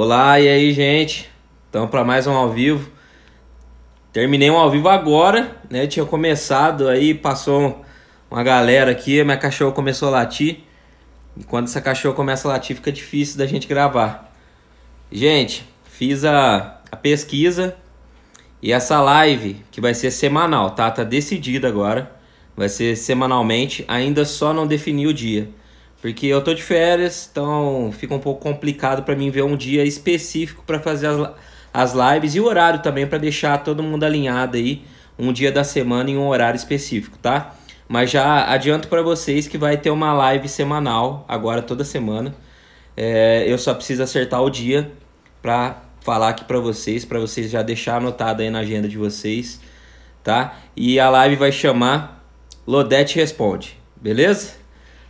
Olá, e aí, gente? Então, para mais um ao vivo. Terminei um ao vivo agora, né? Eu tinha começado aí, passou uma galera aqui, minha cachorra começou a latir. E quando essa cachorra começa a latir, fica difícil da gente gravar. Gente, fiz a, a pesquisa e essa live, que vai ser semanal, tá? Tá decidida agora. Vai ser semanalmente, ainda só não defini o dia. Porque eu tô de férias, então fica um pouco complicado para mim ver um dia específico para fazer as, as lives e o horário também para deixar todo mundo alinhado aí um dia da semana em um horário específico, tá? Mas já adianto para vocês que vai ter uma live semanal agora toda semana. É, eu só preciso acertar o dia para falar aqui para vocês, para vocês já deixar anotado aí na agenda de vocês, tá? E a live vai chamar Lodete Responde, beleza?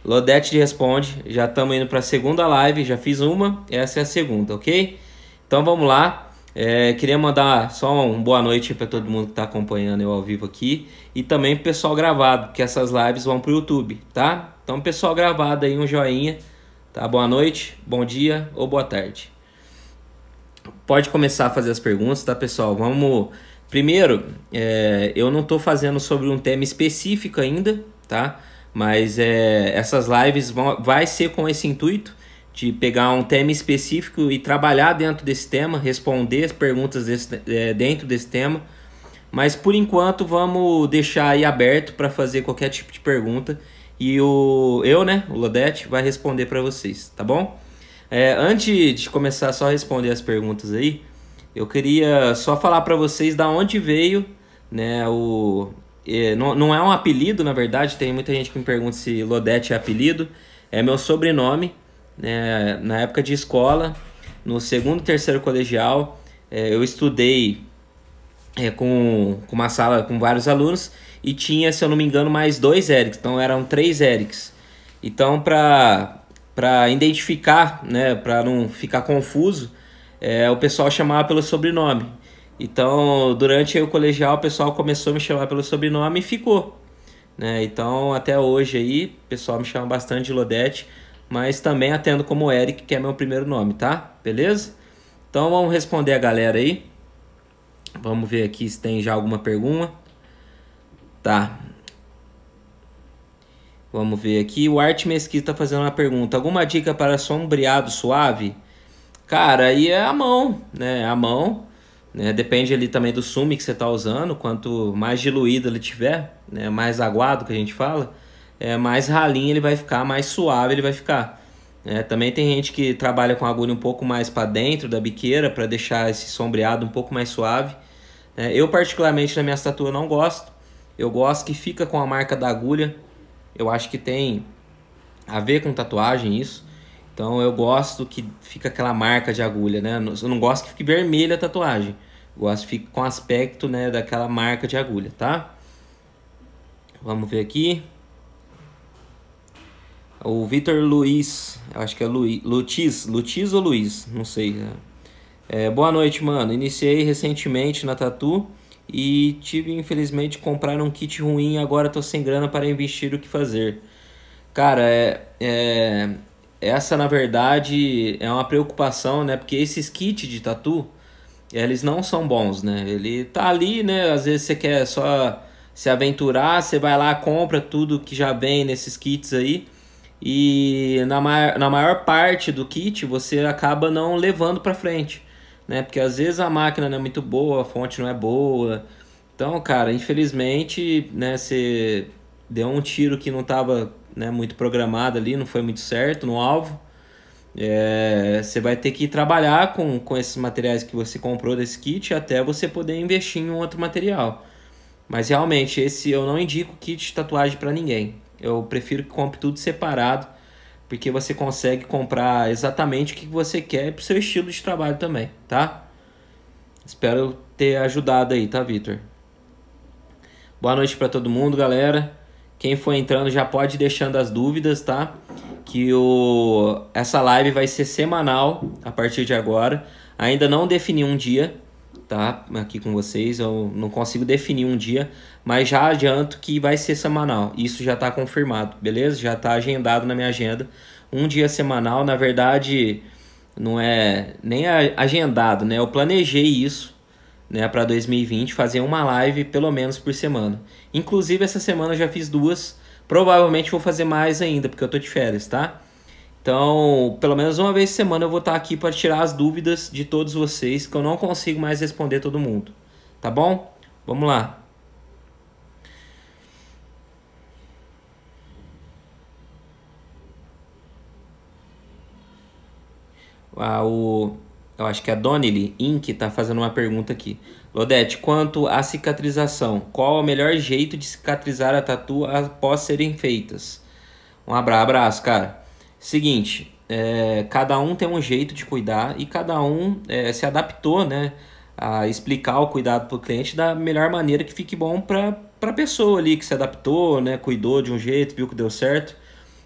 Lodete responde, já estamos indo para a segunda live, já fiz uma, essa é a segunda, ok? Então vamos lá. É, queria mandar só uma boa noite para todo mundo que está acompanhando eu ao vivo aqui e também para o pessoal gravado, que essas lives vão para o YouTube, tá? Então pessoal gravado aí um joinha, tá? Boa noite, bom dia ou boa tarde. Pode começar a fazer as perguntas, tá pessoal? Vamos. Primeiro, é, eu não estou fazendo sobre um tema específico ainda, tá? Mas é, essas lives vão, vai ser com esse intuito de pegar um tema específico e trabalhar dentro desse tema, responder as perguntas desse, é, dentro desse tema. Mas por enquanto vamos deixar aí aberto para fazer qualquer tipo de pergunta e o eu, né, o Lodete, vai responder para vocês, tá bom? É, antes de começar só a responder as perguntas aí, eu queria só falar para vocês da onde veio, né, o é, não, não é um apelido, na verdade, tem muita gente que me pergunta se Lodete é apelido. É meu sobrenome. Né? Na época de escola, no segundo e terceiro colegial, é, eu estudei é, com, com uma sala com vários alunos e tinha, se eu não me engano, mais dois Erics. Então eram três Erics. Então, para identificar, né, para não ficar confuso, é, o pessoal chamava pelo sobrenome. Então, durante o colegial, o pessoal começou a me chamar pelo sobrenome e ficou. Né? Então, até hoje aí, o pessoal me chama bastante de Lodete, mas também atendo como Eric, que é meu primeiro nome, tá? Beleza? Então, vamos responder a galera aí. Vamos ver aqui se tem já alguma pergunta. Tá. Vamos ver aqui. O Art Mesquita tá fazendo uma pergunta. Alguma dica para sombreado suave? Cara, aí é a mão, né? É a mão né? Depende ali também do sumo que você está usando. Quanto mais diluído ele tiver, né? mais aguado que a gente fala, é, mais ralinho ele vai ficar, mais suave ele vai ficar. É, também tem gente que trabalha com a agulha um pouco mais para dentro da biqueira para deixar esse sombreado um pouco mais suave. É, eu particularmente na minha estatua não gosto. Eu gosto que fica com a marca da agulha. Eu acho que tem a ver com tatuagem isso. Então eu gosto que fica aquela marca de agulha, né? Eu não gosto que fique vermelha a tatuagem. O com aspecto né, daquela marca de agulha, tá? Vamos ver aqui. O Vitor Luiz, acho que é Luiz, Lutiz, Lutiz ou Luiz, não sei. Né? É, boa noite, mano. Iniciei recentemente na Tatu e tive, infelizmente, comprar um kit ruim e agora tô sem grana para investir o que fazer. Cara, é, é, essa na verdade é uma preocupação, né? Porque esses kits de tatu, eles não são bons, né? Ele tá ali, né? Às vezes você quer só se aventurar, você vai lá, compra tudo que já vem nesses kits aí. E na, ma na maior parte do kit você acaba não levando para frente, né? Porque às vezes a máquina não é muito boa, a fonte não é boa. Então, cara, infelizmente, né, você deu um tiro que não estava né, muito programado ali, não foi muito certo no alvo. É, você vai ter que trabalhar com, com esses materiais que você comprou desse kit até você poder investir em um outro material. Mas realmente, esse eu não indico kit de tatuagem para ninguém. Eu prefiro que compre tudo separado, porque você consegue comprar exatamente o que você quer pro seu estilo de trabalho também, tá? Espero ter ajudado aí, tá, Vitor? Boa noite para todo mundo, galera. Quem for entrando já pode ir deixando as dúvidas, tá? Que o... essa live vai ser semanal a partir de agora. Ainda não defini um dia, tá? Aqui com vocês, eu não consigo definir um dia, mas já adianto que vai ser semanal. Isso já está confirmado, beleza? Já está agendado na minha agenda. Um dia semanal, na verdade, não é nem agendado, né? Eu planejei isso, né, para 2020, fazer uma live pelo menos por semana. Inclusive, essa semana eu já fiz duas. Provavelmente vou fazer mais ainda, porque eu tô de férias, tá? Então, pelo menos uma vez por semana eu vou estar aqui para tirar as dúvidas de todos vocês, que eu não consigo mais responder todo mundo. Tá bom? Vamos lá. Ah, o eu acho que é a Donnelly Inc. está fazendo uma pergunta aqui. Lodete, quanto à cicatrização, qual o melhor jeito de cicatrizar a tatu após serem feitas? Um abraço, cara. Seguinte, é, cada um tem um jeito de cuidar e cada um é, se adaptou, né? A explicar o cuidado para o cliente da melhor maneira que fique bom para a pessoa ali que se adaptou, né? Cuidou de um jeito, viu que deu certo.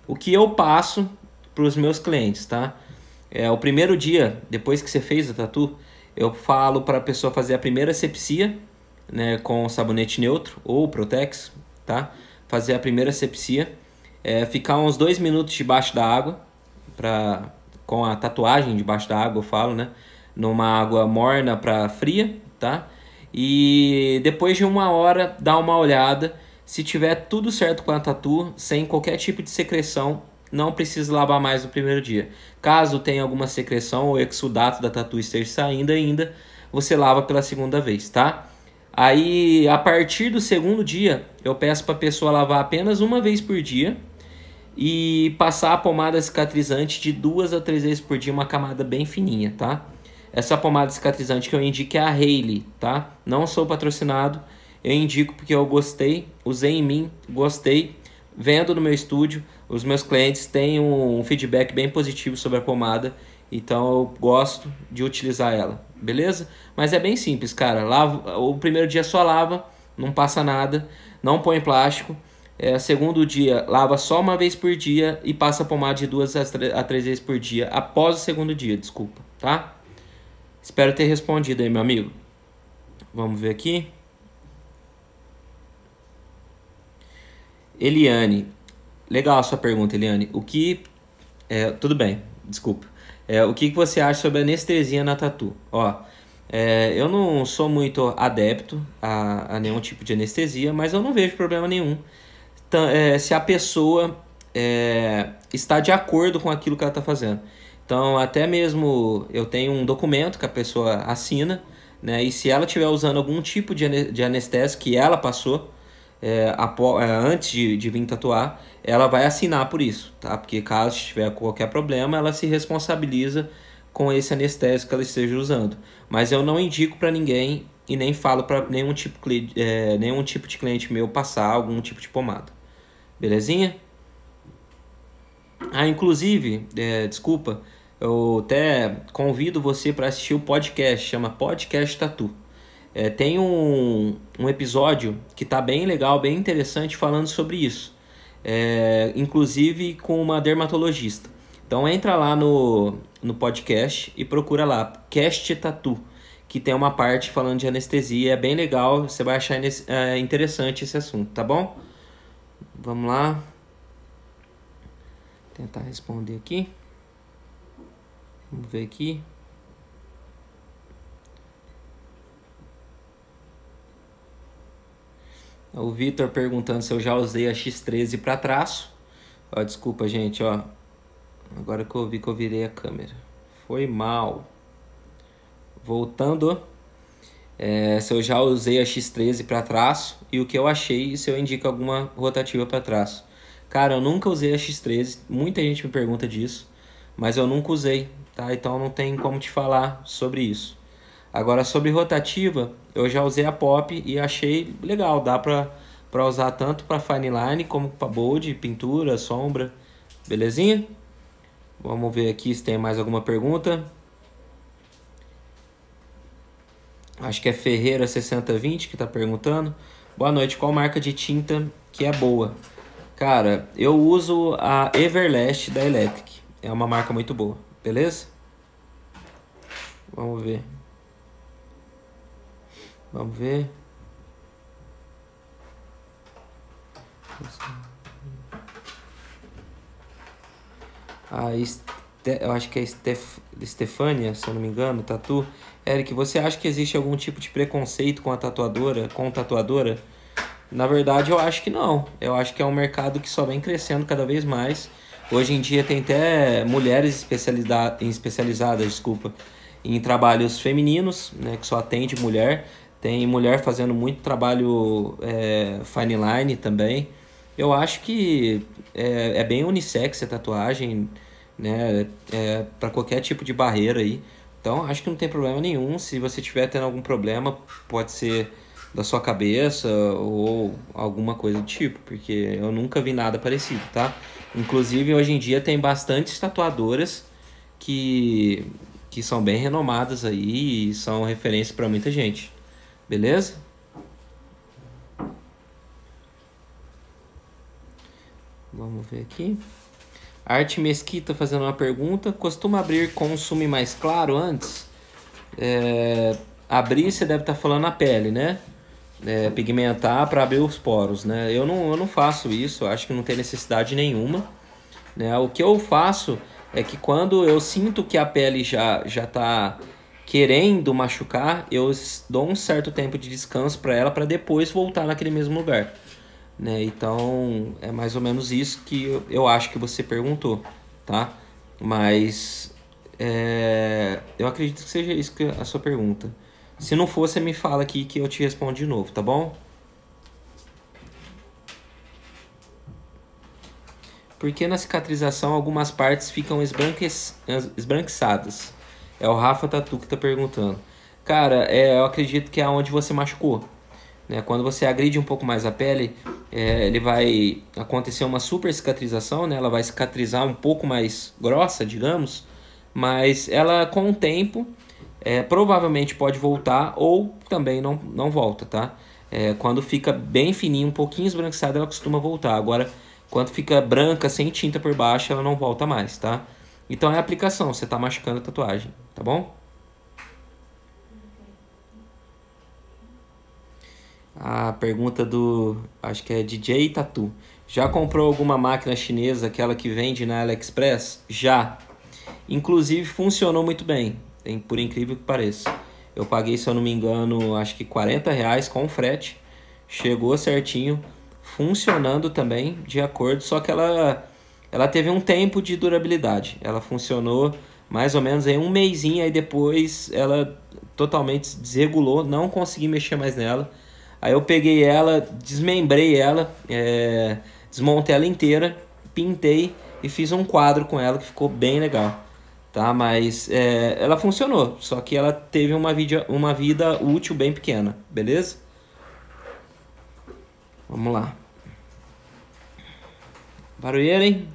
O que eu passo para os meus clientes, tá? É, o primeiro dia, depois que você fez o tatu, eu falo para a pessoa fazer a primeira sepsia né, com sabonete neutro ou Protex, tá? Fazer a primeira sepsia, é, ficar uns dois minutos debaixo da água, pra, com a tatuagem debaixo da água, eu falo, né? Numa água morna para fria, tá? E depois de uma hora, dá uma olhada. Se tiver tudo certo com a tatu, sem qualquer tipo de secreção, não precisa lavar mais no primeiro dia. Caso tenha alguma secreção ou exudato da tatu esteja saindo ainda, você lava pela segunda vez, tá? Aí, a partir do segundo dia, eu peço para a pessoa lavar apenas uma vez por dia e passar a pomada cicatrizante de duas a três vezes por dia, uma camada bem fininha, tá? Essa pomada cicatrizante que eu indico é a Hailey, tá? Não sou patrocinado, eu indico porque eu gostei, usei em mim, gostei vendo no meu estúdio, os meus clientes têm um feedback bem positivo sobre a pomada, então eu gosto de utilizar ela, beleza? Mas é bem simples, cara. Lava, o primeiro dia só lava, não passa nada, não põe plástico. É, segundo dia, lava só uma vez por dia e passa a pomada de duas a três vezes por dia após o segundo dia, desculpa, tá? Espero ter respondido aí, meu amigo. Vamos ver aqui. Eliane, legal a sua pergunta, Eliane. O que. É, tudo bem, desculpa. É, o que você acha sobre anestesia na tatu? Ó, é, eu não sou muito adepto a, a, nenhum tipo de anestesia, mas eu não vejo problema nenhum. Então, é, se a pessoa é, está de acordo com aquilo que ela está fazendo. Então, até mesmo eu tenho um documento que a pessoa assina, né? E se ela estiver usando algum tipo de anestésico que ela passou, é, após, é, antes de, de vir tatuar, ela vai assinar por isso, tá? Porque caso tiver qualquer problema, ela se responsabiliza com esse anestésico que ela esteja usando. Mas eu não indico para ninguém e nem falo para nenhum, tipo, é, nenhum tipo de cliente meu passar algum tipo de pomada. Belezinha? Ah, inclusive, é, desculpa, eu até convido você para assistir o podcast, chama Podcast Tatu. É, tem um, um episódio que está bem legal, bem interessante, falando sobre isso. É, inclusive com uma dermatologista. Então entra lá no, no podcast e procura lá, Cast Tatu, que tem uma parte falando de anestesia, é bem legal, você vai achar é, interessante esse assunto, tá bom? Vamos lá. tentar responder aqui. Vamos ver aqui. O Vitor perguntando se eu já usei a X13 para traço. Ó, desculpa, gente, ó. Agora que eu vi que eu virei a câmera. Foi mal. Voltando. É, se eu já usei a X13 para traço e o que eu achei e se eu indico alguma rotativa para traço. Cara, eu nunca usei a X13, muita gente me pergunta disso, mas eu nunca usei, tá? Então não tem como te falar sobre isso. Agora sobre rotativa, eu já usei a pop e achei legal, dá para para usar tanto para fine line como para bold, pintura, sombra. Belezinha? Vamos ver aqui se tem mais alguma pergunta. Acho que é Ferreira 6020 que está perguntando. Boa noite, qual marca de tinta que é boa? Cara, eu uso a Everlast da Electric. É uma marca muito boa, beleza? Vamos ver. Vamos ver. A Este, eu acho que é Steph, Stefania, se eu não me engano, tatu. Eric, você acha que existe algum tipo de preconceito com a tatuadora, com tatuadora? Na verdade, eu acho que não. Eu acho que é um mercado que só vem crescendo cada vez mais. Hoje em dia tem até mulheres especializadas, especializadas desculpa, em trabalhos femininos, né, que só atende mulher tem mulher fazendo muito trabalho é, fine line também. Eu acho que é, é bem unissex a tatuagem, né? É, para qualquer tipo de barreira aí. Então acho que não tem problema nenhum. Se você tiver tendo algum problema, pode ser da sua cabeça ou alguma coisa do tipo, porque eu nunca vi nada parecido, tá? Inclusive hoje em dia tem bastantes tatuadoras que que são bem renomadas aí e são referência para muita gente. Beleza? Vamos ver aqui. Arte Mesquita fazendo uma pergunta. Costuma abrir com mais claro antes? É, abrir, você deve estar tá falando a pele, né? É, pigmentar para abrir os poros, né? Eu não, eu não faço isso, acho que não tem necessidade nenhuma. Né? O que eu faço é que quando eu sinto que a pele já já está querendo machucar, eu dou um certo tempo de descanso para ela para depois voltar naquele mesmo lugar. Né? Então, é mais ou menos isso que eu, eu acho que você perguntou, tá? Mas é, eu acredito que seja isso que é a sua pergunta. Se não for, você me fala aqui que eu te respondo de novo, tá bom? Porque na cicatrização algumas partes ficam esbranque... esbranquiçadas é o Rafa Tatu que tá perguntando. Cara, é, eu acredito que é onde você machucou. Né? Quando você agride um pouco mais a pele, é, ele vai acontecer uma super cicatrização, né? Ela vai cicatrizar um pouco mais grossa, digamos. Mas ela, com o tempo, é, provavelmente pode voltar ou também não, não volta, tá? É, quando fica bem fininho, um pouquinho esbranquiçada, ela costuma voltar. Agora, quando fica branca, sem tinta por baixo, ela não volta mais, tá? Então é aplicação, você está machucando a tatuagem, tá bom? A pergunta do, acho que é DJ Tatu. Já comprou alguma máquina chinesa, aquela que vende na AliExpress? Já. Inclusive funcionou muito bem, por incrível que pareça. Eu paguei, se eu não me engano, acho que 40 reais com frete. Chegou certinho, funcionando também, de acordo, só que ela ela teve um tempo de durabilidade. Ela funcionou mais ou menos em um mêsinho, aí depois ela totalmente desregulou, não consegui mexer mais nela. Aí eu peguei ela, desmembrei ela, é, desmontei ela inteira, pintei e fiz um quadro com ela que ficou bem legal. Tá, mas é, ela funcionou, só que ela teve uma vida, uma vida útil bem pequena, beleza? Vamos lá. Barulheira, hein?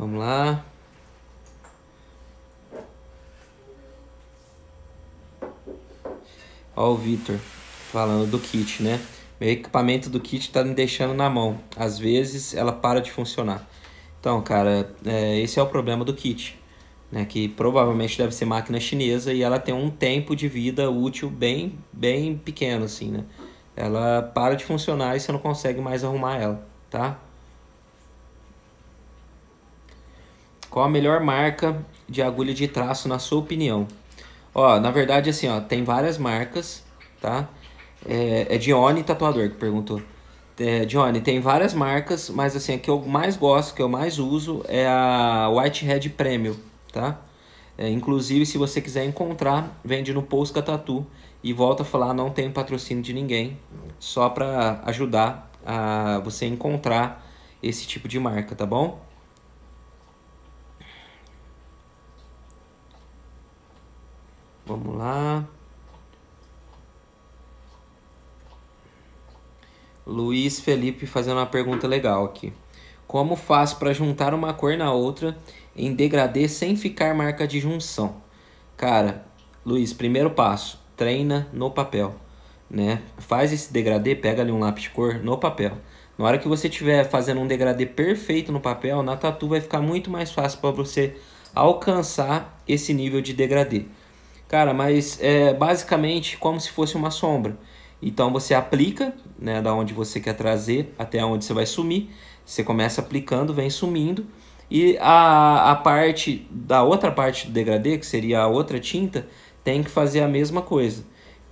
Vamos lá. Ó o Vitor falando do kit, né? Meu equipamento do kit tá me deixando na mão. Às vezes ela para de funcionar. Então, cara, é, esse é o problema do kit. Né, que provavelmente deve ser máquina chinesa e ela tem um tempo de vida útil bem, bem pequeno, assim, né? Ela para de funcionar e você não consegue mais arrumar ela, tá? Qual a melhor marca de agulha de traço na sua opinião? Ó, na verdade, assim, ó, tem várias marcas, tá? É, é Dione Tatuador que perguntou. É, tem várias marcas, mas assim, a que eu mais gosto, que eu mais uso é a Whitehead Premium, tá? É, inclusive, se você quiser encontrar, vende no Posca Tatu. E volta a falar, não tem patrocínio de ninguém, só para ajudar a você encontrar esse tipo de marca, tá bom? Vamos lá. Luiz Felipe fazendo uma pergunta legal aqui. Como faço para juntar uma cor na outra em degradê sem ficar marca de junção? Cara, Luiz, primeiro passo, treina no papel, né? Faz esse degradê, pega ali um lápis de cor no papel. Na hora que você estiver fazendo um degradê perfeito no papel, na tatu vai ficar muito mais fácil para você alcançar esse nível de degradê. Cara, mas é basicamente como se fosse uma sombra. Então você aplica, né, da onde você quer trazer até onde você vai sumir. Você começa aplicando, vem sumindo. E a, a parte da outra parte do degradê, que seria a outra tinta, tem que fazer a mesma coisa.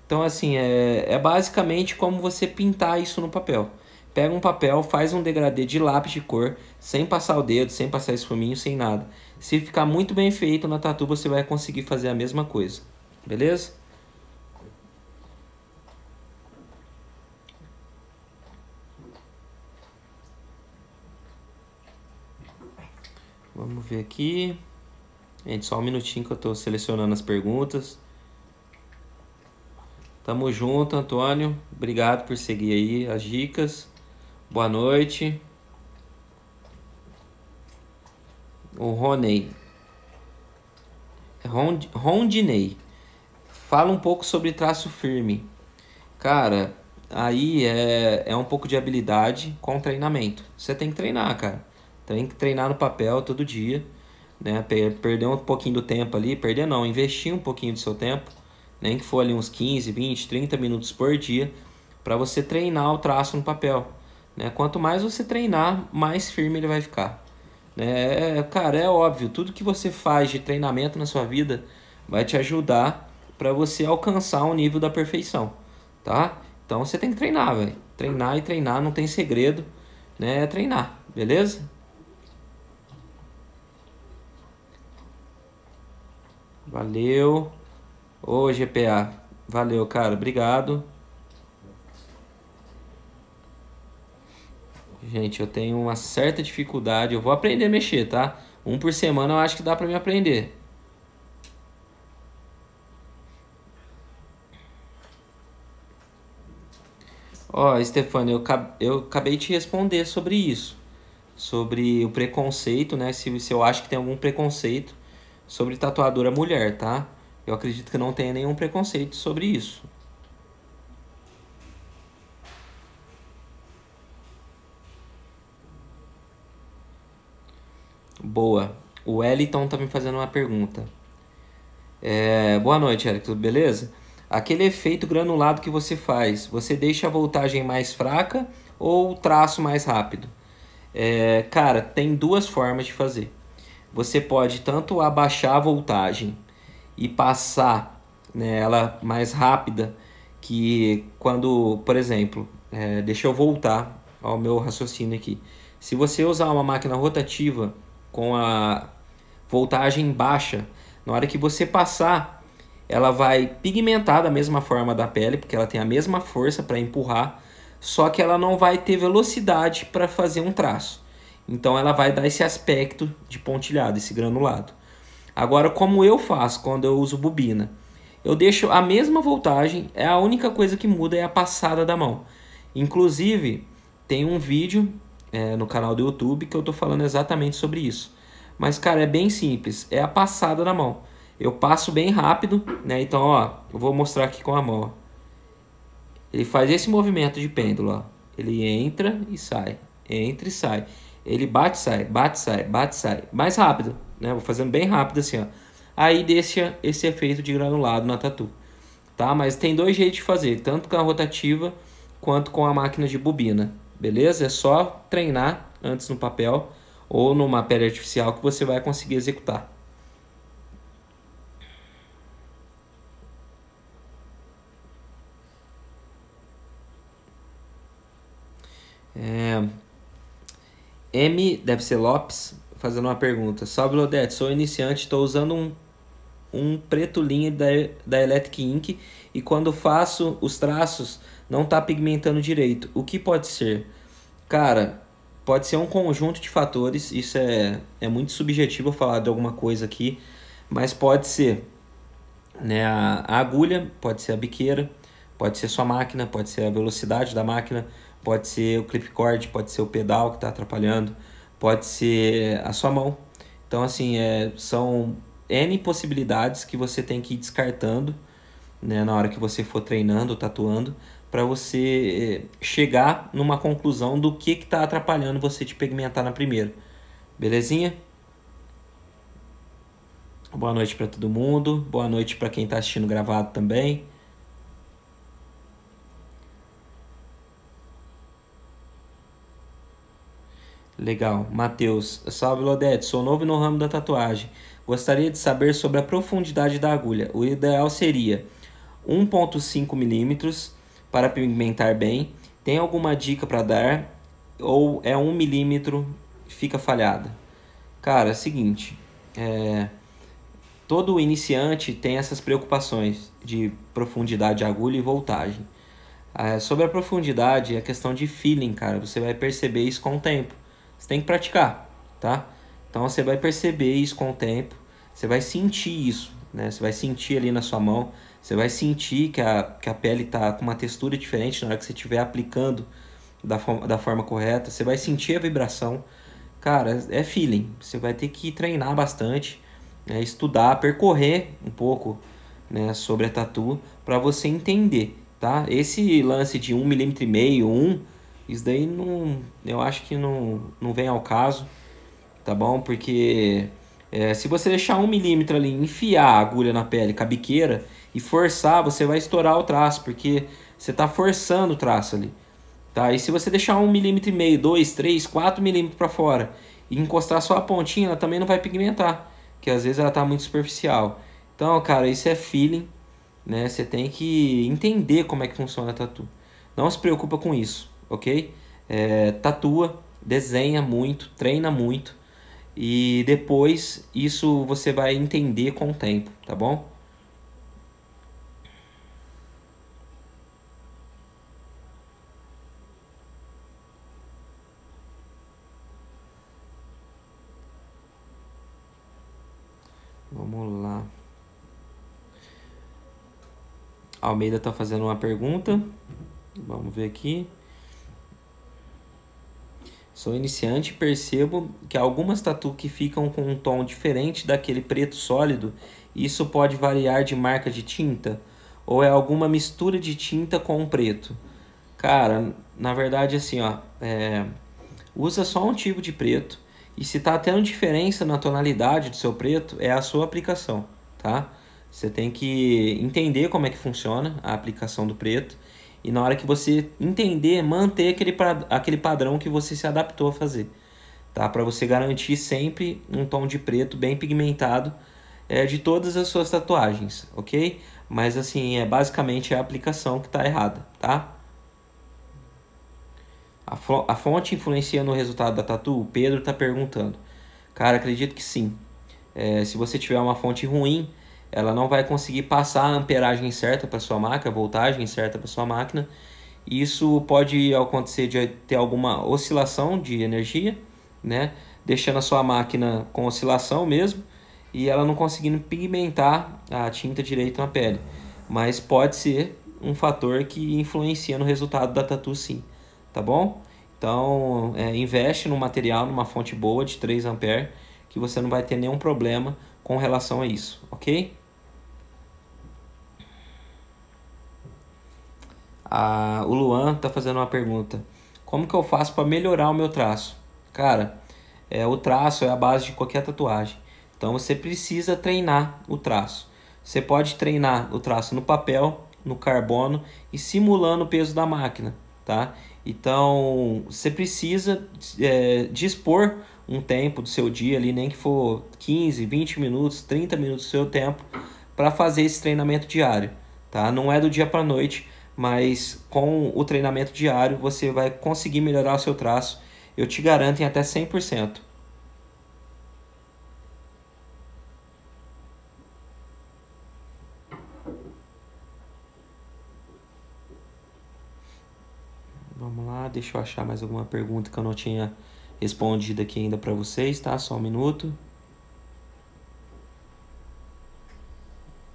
Então, assim, é, é basicamente como você pintar isso no papel. Pega um papel, faz um degradê de lápis de cor, sem passar o dedo, sem passar esfuminho, sem nada. Se ficar muito bem feito na tatu, você vai conseguir fazer a mesma coisa. Beleza? Vamos ver aqui. Gente, só um minutinho que eu estou selecionando as perguntas. Tamo junto, Antônio. Obrigado por seguir aí as dicas. Boa noite. ou Roney, Rond, Rondinei, fala um pouco sobre traço firme. Cara, aí é, é um pouco de habilidade com treinamento. Você tem que treinar, cara. Tem que treinar no papel todo dia, né? Perder um pouquinho do tempo ali, perder não, investir um pouquinho do seu tempo, nem que for ali uns 15, 20, 30 minutos por dia, para você treinar o traço no papel. Né? Quanto mais você treinar, mais firme ele vai ficar. É, cara, é óbvio, tudo que você faz de treinamento na sua vida vai te ajudar para você alcançar o um nível da perfeição, tá? Então você tem que treinar, velho. Treinar e treinar, não tem segredo, né? É treinar, beleza? Valeu. Ô, GPA. Valeu, cara. Obrigado. Gente, eu tenho uma certa dificuldade. Eu vou aprender a mexer, tá? Um por semana eu acho que dá pra me aprender. Ó, Stefano, eu, eu acabei de responder sobre isso. Sobre o preconceito, né? Se, se eu acho que tem algum preconceito sobre tatuadora mulher, tá? Eu acredito que não tenha nenhum preconceito sobre isso. Boa. O Wellington tá me fazendo uma pergunta. É, boa noite, Eric. Tudo beleza? Aquele efeito granulado que você faz, você deixa a voltagem mais fraca ou o traço mais rápido? É, cara, tem duas formas de fazer. Você pode tanto abaixar a voltagem e passar né, ela mais rápida, que quando, por exemplo, é, deixa eu voltar ao meu raciocínio aqui. Se você usar uma máquina rotativa com a voltagem baixa. Na hora que você passar, ela vai pigmentar da mesma forma da pele, porque ela tem a mesma força para empurrar, só que ela não vai ter velocidade para fazer um traço. Então ela vai dar esse aspecto de pontilhado, esse granulado. Agora, como eu faço quando eu uso bobina? Eu deixo a mesma voltagem, é a única coisa que muda é a passada da mão. Inclusive, tem um vídeo é, no canal do YouTube que eu tô falando exatamente sobre isso. Mas, cara, é bem simples. É a passada na mão. Eu passo bem rápido, né? Então, ó, eu vou mostrar aqui com a mão, ó. Ele faz esse movimento de pêndulo, ó. Ele entra e sai, entra e sai. Ele bate, sai, bate, sai, bate, sai. Mais rápido, né? Vou fazendo bem rápido assim, ó. Aí deixa esse efeito de granulado na tatu, tá? Mas tem dois jeitos de fazer, tanto com a rotativa quanto com a máquina de bobina beleza? É só treinar antes no papel ou numa pele artificial que você vai conseguir executar. É... M deve ser Lopes fazendo uma pergunta. Salve Lodete, sou iniciante, estou usando um, um preto linha da, da Electric Ink e quando faço os traços não está pigmentando direito. O que pode ser? Cara, pode ser um conjunto de fatores, isso é, é muito subjetivo falar de alguma coisa aqui, mas pode ser né, a, a agulha, pode ser a biqueira, pode ser sua máquina, pode ser a velocidade da máquina, pode ser o clip cord, pode ser o pedal que está atrapalhando, pode ser a sua mão. Então, assim, é, são N possibilidades que você tem que ir descartando né, na hora que você for treinando, tatuando, para você eh, chegar numa conclusão do que está atrapalhando você de pigmentar na primeira. Belezinha? Boa noite para todo mundo. Boa noite para quem está assistindo gravado também. Legal. Matheus, salve Lodete, sou novo no ramo da tatuagem. Gostaria de saber sobre a profundidade da agulha. O ideal seria 1.5 milímetros para pigmentar bem? Tem alguma dica para dar? Ou é um milímetro, fica falhada? Cara, é o seguinte, é... todo iniciante tem essas preocupações de profundidade de agulha e voltagem. É, sobre a profundidade, a é questão de feeling, cara, você vai perceber isso com o tempo. Você tem que praticar, tá? Então você vai perceber isso com o tempo, você vai sentir isso, né? Você vai sentir ali na sua mão, você vai sentir que a, que a pele está com uma textura diferente na hora que você estiver aplicando da, forma, da forma correta. Você vai sentir a vibração. Cara, é feeling. Você vai ter que treinar bastante, né? estudar, percorrer um pouco né? sobre a tatu para você entender, tá? Esse lance de 1,5 milímetro, 1, isso daí não, eu acho que não, não vem ao caso, tá bom? Porque é, se você deixar 1 milímetro ali enfiar a agulha na pele, cabiqueira e forçar, você vai estourar o traço, porque você está forçando o traço ali. Tá? E se você deixar um milímetro, e meio, dois, três, quatro milímetros para fora e encostar só a pontinha, ela também não vai pigmentar, que às vezes ela está muito superficial. Então, cara, isso é feeling, né? Você tem que entender como é que funciona a tatu. Não se preocupa com isso, ok? É, tatua, desenha muito, treina muito e depois isso você vai entender com o tempo, tá bom? Vamos lá. Almeida está fazendo uma pergunta. Vamos ver aqui. Sou iniciante e percebo que algumas tatu que ficam com um tom diferente daquele preto sólido, isso pode variar de marca de tinta? Ou é alguma mistura de tinta com preto? Cara, na verdade assim, ó, é... usa só um tipo de preto, e se está tendo diferença na tonalidade do seu preto, é a sua aplicação, tá? Você tem que entender como é que funciona a aplicação do preto e na hora que você entender, manter aquele, aquele padrão que você se adaptou a fazer, tá? Para você garantir sempre um tom de preto bem pigmentado é, de todas as suas tatuagens, ok? Mas assim, é basicamente a aplicação que está errada, tá? A, fonte influencia no resultado da tatu? O Pedro está perguntando. Cara, acredito que sim. É, se você tiver uma fonte ruim, ela não vai conseguir passar a amperagem certa para sua máquina, a voltagem certa para sua máquina. Isso pode acontecer de ter alguma oscilação de energia, né? deixando a sua máquina com oscilação mesmo e ela não conseguindo pigmentar a tinta direito na pele. Mas pode ser um fator que influencia no resultado da tatu sim tá bom? Então, é, investe no material, numa fonte boa de 3 A, que você não vai ter nenhum problema com relação a isso, ok? Ah, o Luan está fazendo uma pergunta. Como que eu faço para melhorar o meu traço? Cara, é, o traço é a base de qualquer tatuagem. Então você precisa treinar o traço. Você pode treinar o traço no papel, no carbono e simulando o peso da máquina, tá? Então, você precisa é, dispor um tempo do seu dia ali, nem que for 15, 20 minutos, 30 minutos do seu tempo, para fazer esse treinamento diário, tá? Não é do dia para noite, mas com o treinamento diário você vai conseguir melhorar o seu traço, eu te garanto em até 100%. Vamos lá, deixa eu achar mais alguma pergunta que eu não tinha respondido aqui ainda para vocês, tá? Só um minuto.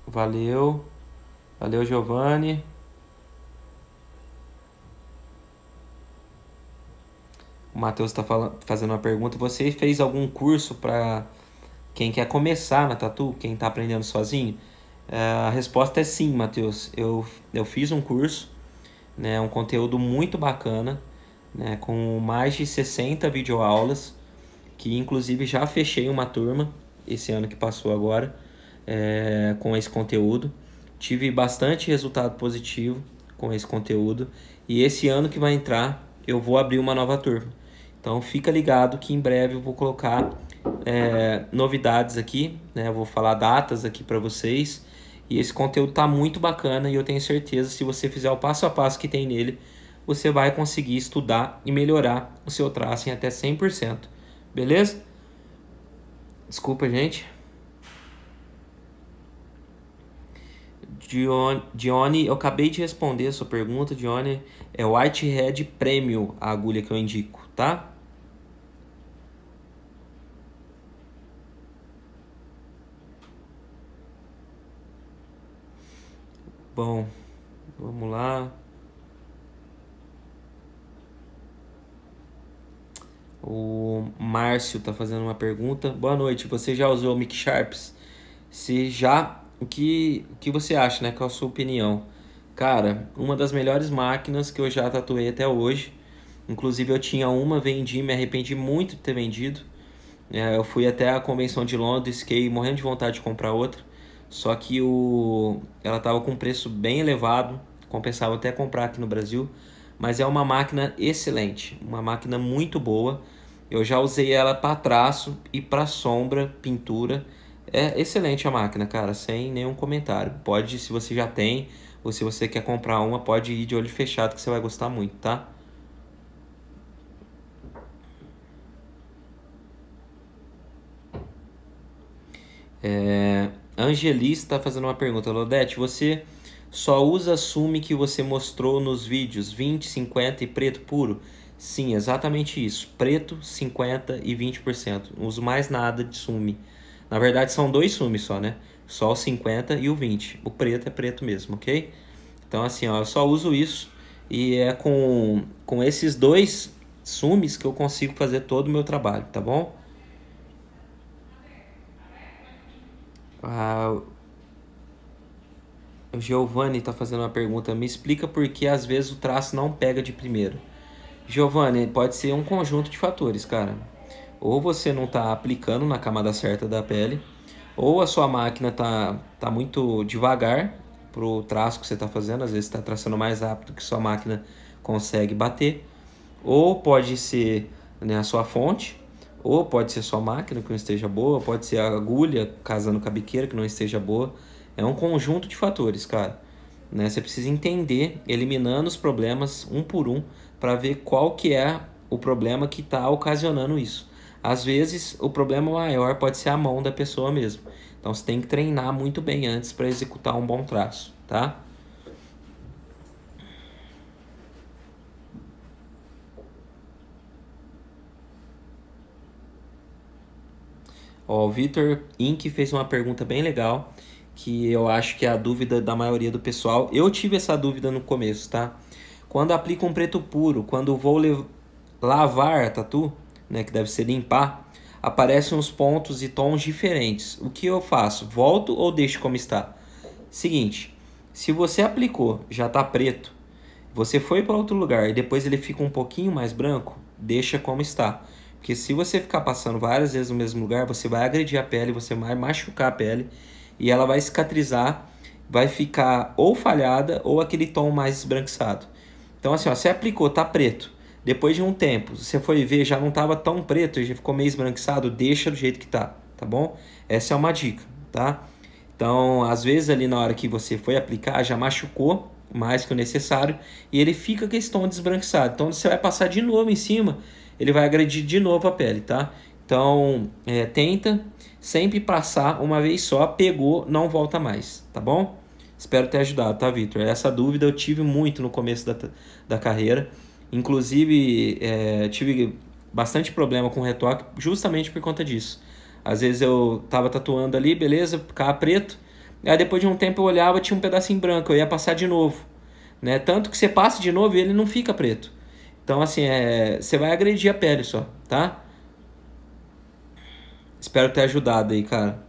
Valeu. Valeu, Giovanni. O Matheus está fazendo uma pergunta. Você fez algum curso para quem quer começar na Tatu, quem está aprendendo sozinho? Eh, a resposta é sim, Matheus. Eu, eu fiz um curso né? É um conteúdo muito bacana, né? Com mais de 60 videoaulas, que inclusive já fechei uma turma esse ano que passou agora é, com esse conteúdo. Tive bastante resultado positivo com esse conteúdo e esse ano que vai entrar eu vou abrir uma nova turma. Então fica ligado que em breve eu vou colocar é, novidades aqui, né? Eu vou falar datas aqui para vocês e esse conteúdo tá muito bacana e eu tenho certeza se você fizer o passo a passo que tem nele, você vai conseguir estudar e melhorar o seu traço em até 100%. Beleza? Desculpa, gente. Dione, Dione, eu acabei de responder a sua pergunta, Dione. É Whitehead Premium a agulha que eu indico, tá? Bom, vamos lá. O Márcio está fazendo uma pergunta. Boa noite, você já usou o Mic Sharps? Se já, o que, o que você acha, né? Qual a sua opinião? Cara, uma das melhores máquinas que eu já tatuei até hoje. Inclusive eu tinha uma, vendi, me arrependi muito de ter vendido. É, eu fui até a convenção de Londres, fiquei morrendo de vontade de comprar outra. Só que o, ela estava com um preço bem elevado, compensava até comprar aqui no Brasil, mas é uma máquina excelente, uma máquina muito boa. Eu já usei ela para traço e para sombra, pintura. É excelente a máquina, cara, sem nenhum comentário. Pode, se você já tem ou se você quer comprar uma, pode ir de olho fechado que você vai gostar muito, tá? É... Angeli está fazendo uma pergunta. Lodete, você só usa sumi que você mostrou nos vídeos 20, 50 e preto puro? Sim, exatamente isso. Preto, 50 e 20%. Não uso mais nada de sumi. Na verdade, são dois sumi só, né? Só o 50 e o 20. O preto é preto mesmo, ok? Então, assim, ó, eu só uso isso. E é com, com esses dois sumes que eu consigo fazer todo o meu trabalho, tá bom? Ah, o Giovanni está fazendo uma pergunta. Me explica por que às vezes o traço não pega de primeiro. Giovanni, pode ser um conjunto de fatores, cara. Ou você não está aplicando na camada certa da pele, ou a sua máquina está tá muito devagar para o traço que você está fazendo, às vezes está traçando mais rápido que sua máquina consegue bater, ou pode ser né, a sua fonte, ou pode ser só máquina que não esteja boa, pode ser a agulha casando com a biqueira que não esteja boa. É um conjunto de fatores, cara. Né? Você precisa entender, eliminando os problemas um por um, para ver qual que é o problema que está ocasionando isso. Às vezes, o problema maior pode ser a mão da pessoa mesmo. Então, você tem que treinar muito bem antes para executar um bom traço, tá? Ó, o Vitor Inc. fez uma pergunta bem legal, que eu acho que é a dúvida da maioria do pessoal. Eu tive essa dúvida no começo, tá? Quando aplico um preto puro, quando vou lavar a tatu, né, que deve ser limpar, aparecem uns pontos e tons diferentes. O que eu faço? Volto ou deixo como está? Seguinte, se você aplicou, já está preto, você foi para outro lugar e depois ele fica um pouquinho mais branco, deixa como está. Porque se você ficar passando várias vezes no mesmo lugar, você vai agredir a pele, você vai machucar a pele e ela vai cicatrizar, vai ficar ou falhada ou aquele tom mais esbranquiçado. Então assim, ó, você aplicou, tá preto. Depois de um tempo, você foi ver, já não tava tão preto, já ficou meio esbranquiçado, deixa do jeito que tá, tá bom? Essa é uma dica, tá? Então, às vezes ali na hora que você foi aplicar, já machucou mais que o necessário e ele fica com esse tom desbranquiçado. Então, você vai passar de novo em cima ele vai agredir de novo a pele, tá? Então, é, tenta sempre passar uma vez só, pegou, não volta mais, tá bom? Espero ter ajudado, tá, Victor? Essa dúvida eu tive muito no começo da, da carreira. Inclusive, é, tive bastante problema com retoque justamente por conta disso. Às vezes eu tava tatuando ali, beleza, ficava preto. Aí depois de um tempo eu olhava, tinha um pedacinho branco, eu ia passar de novo. Né? Tanto que você passa de novo e ele não fica preto. Então, assim, é, você vai agredir a pele só, tá? Espero ter ajudado aí, cara.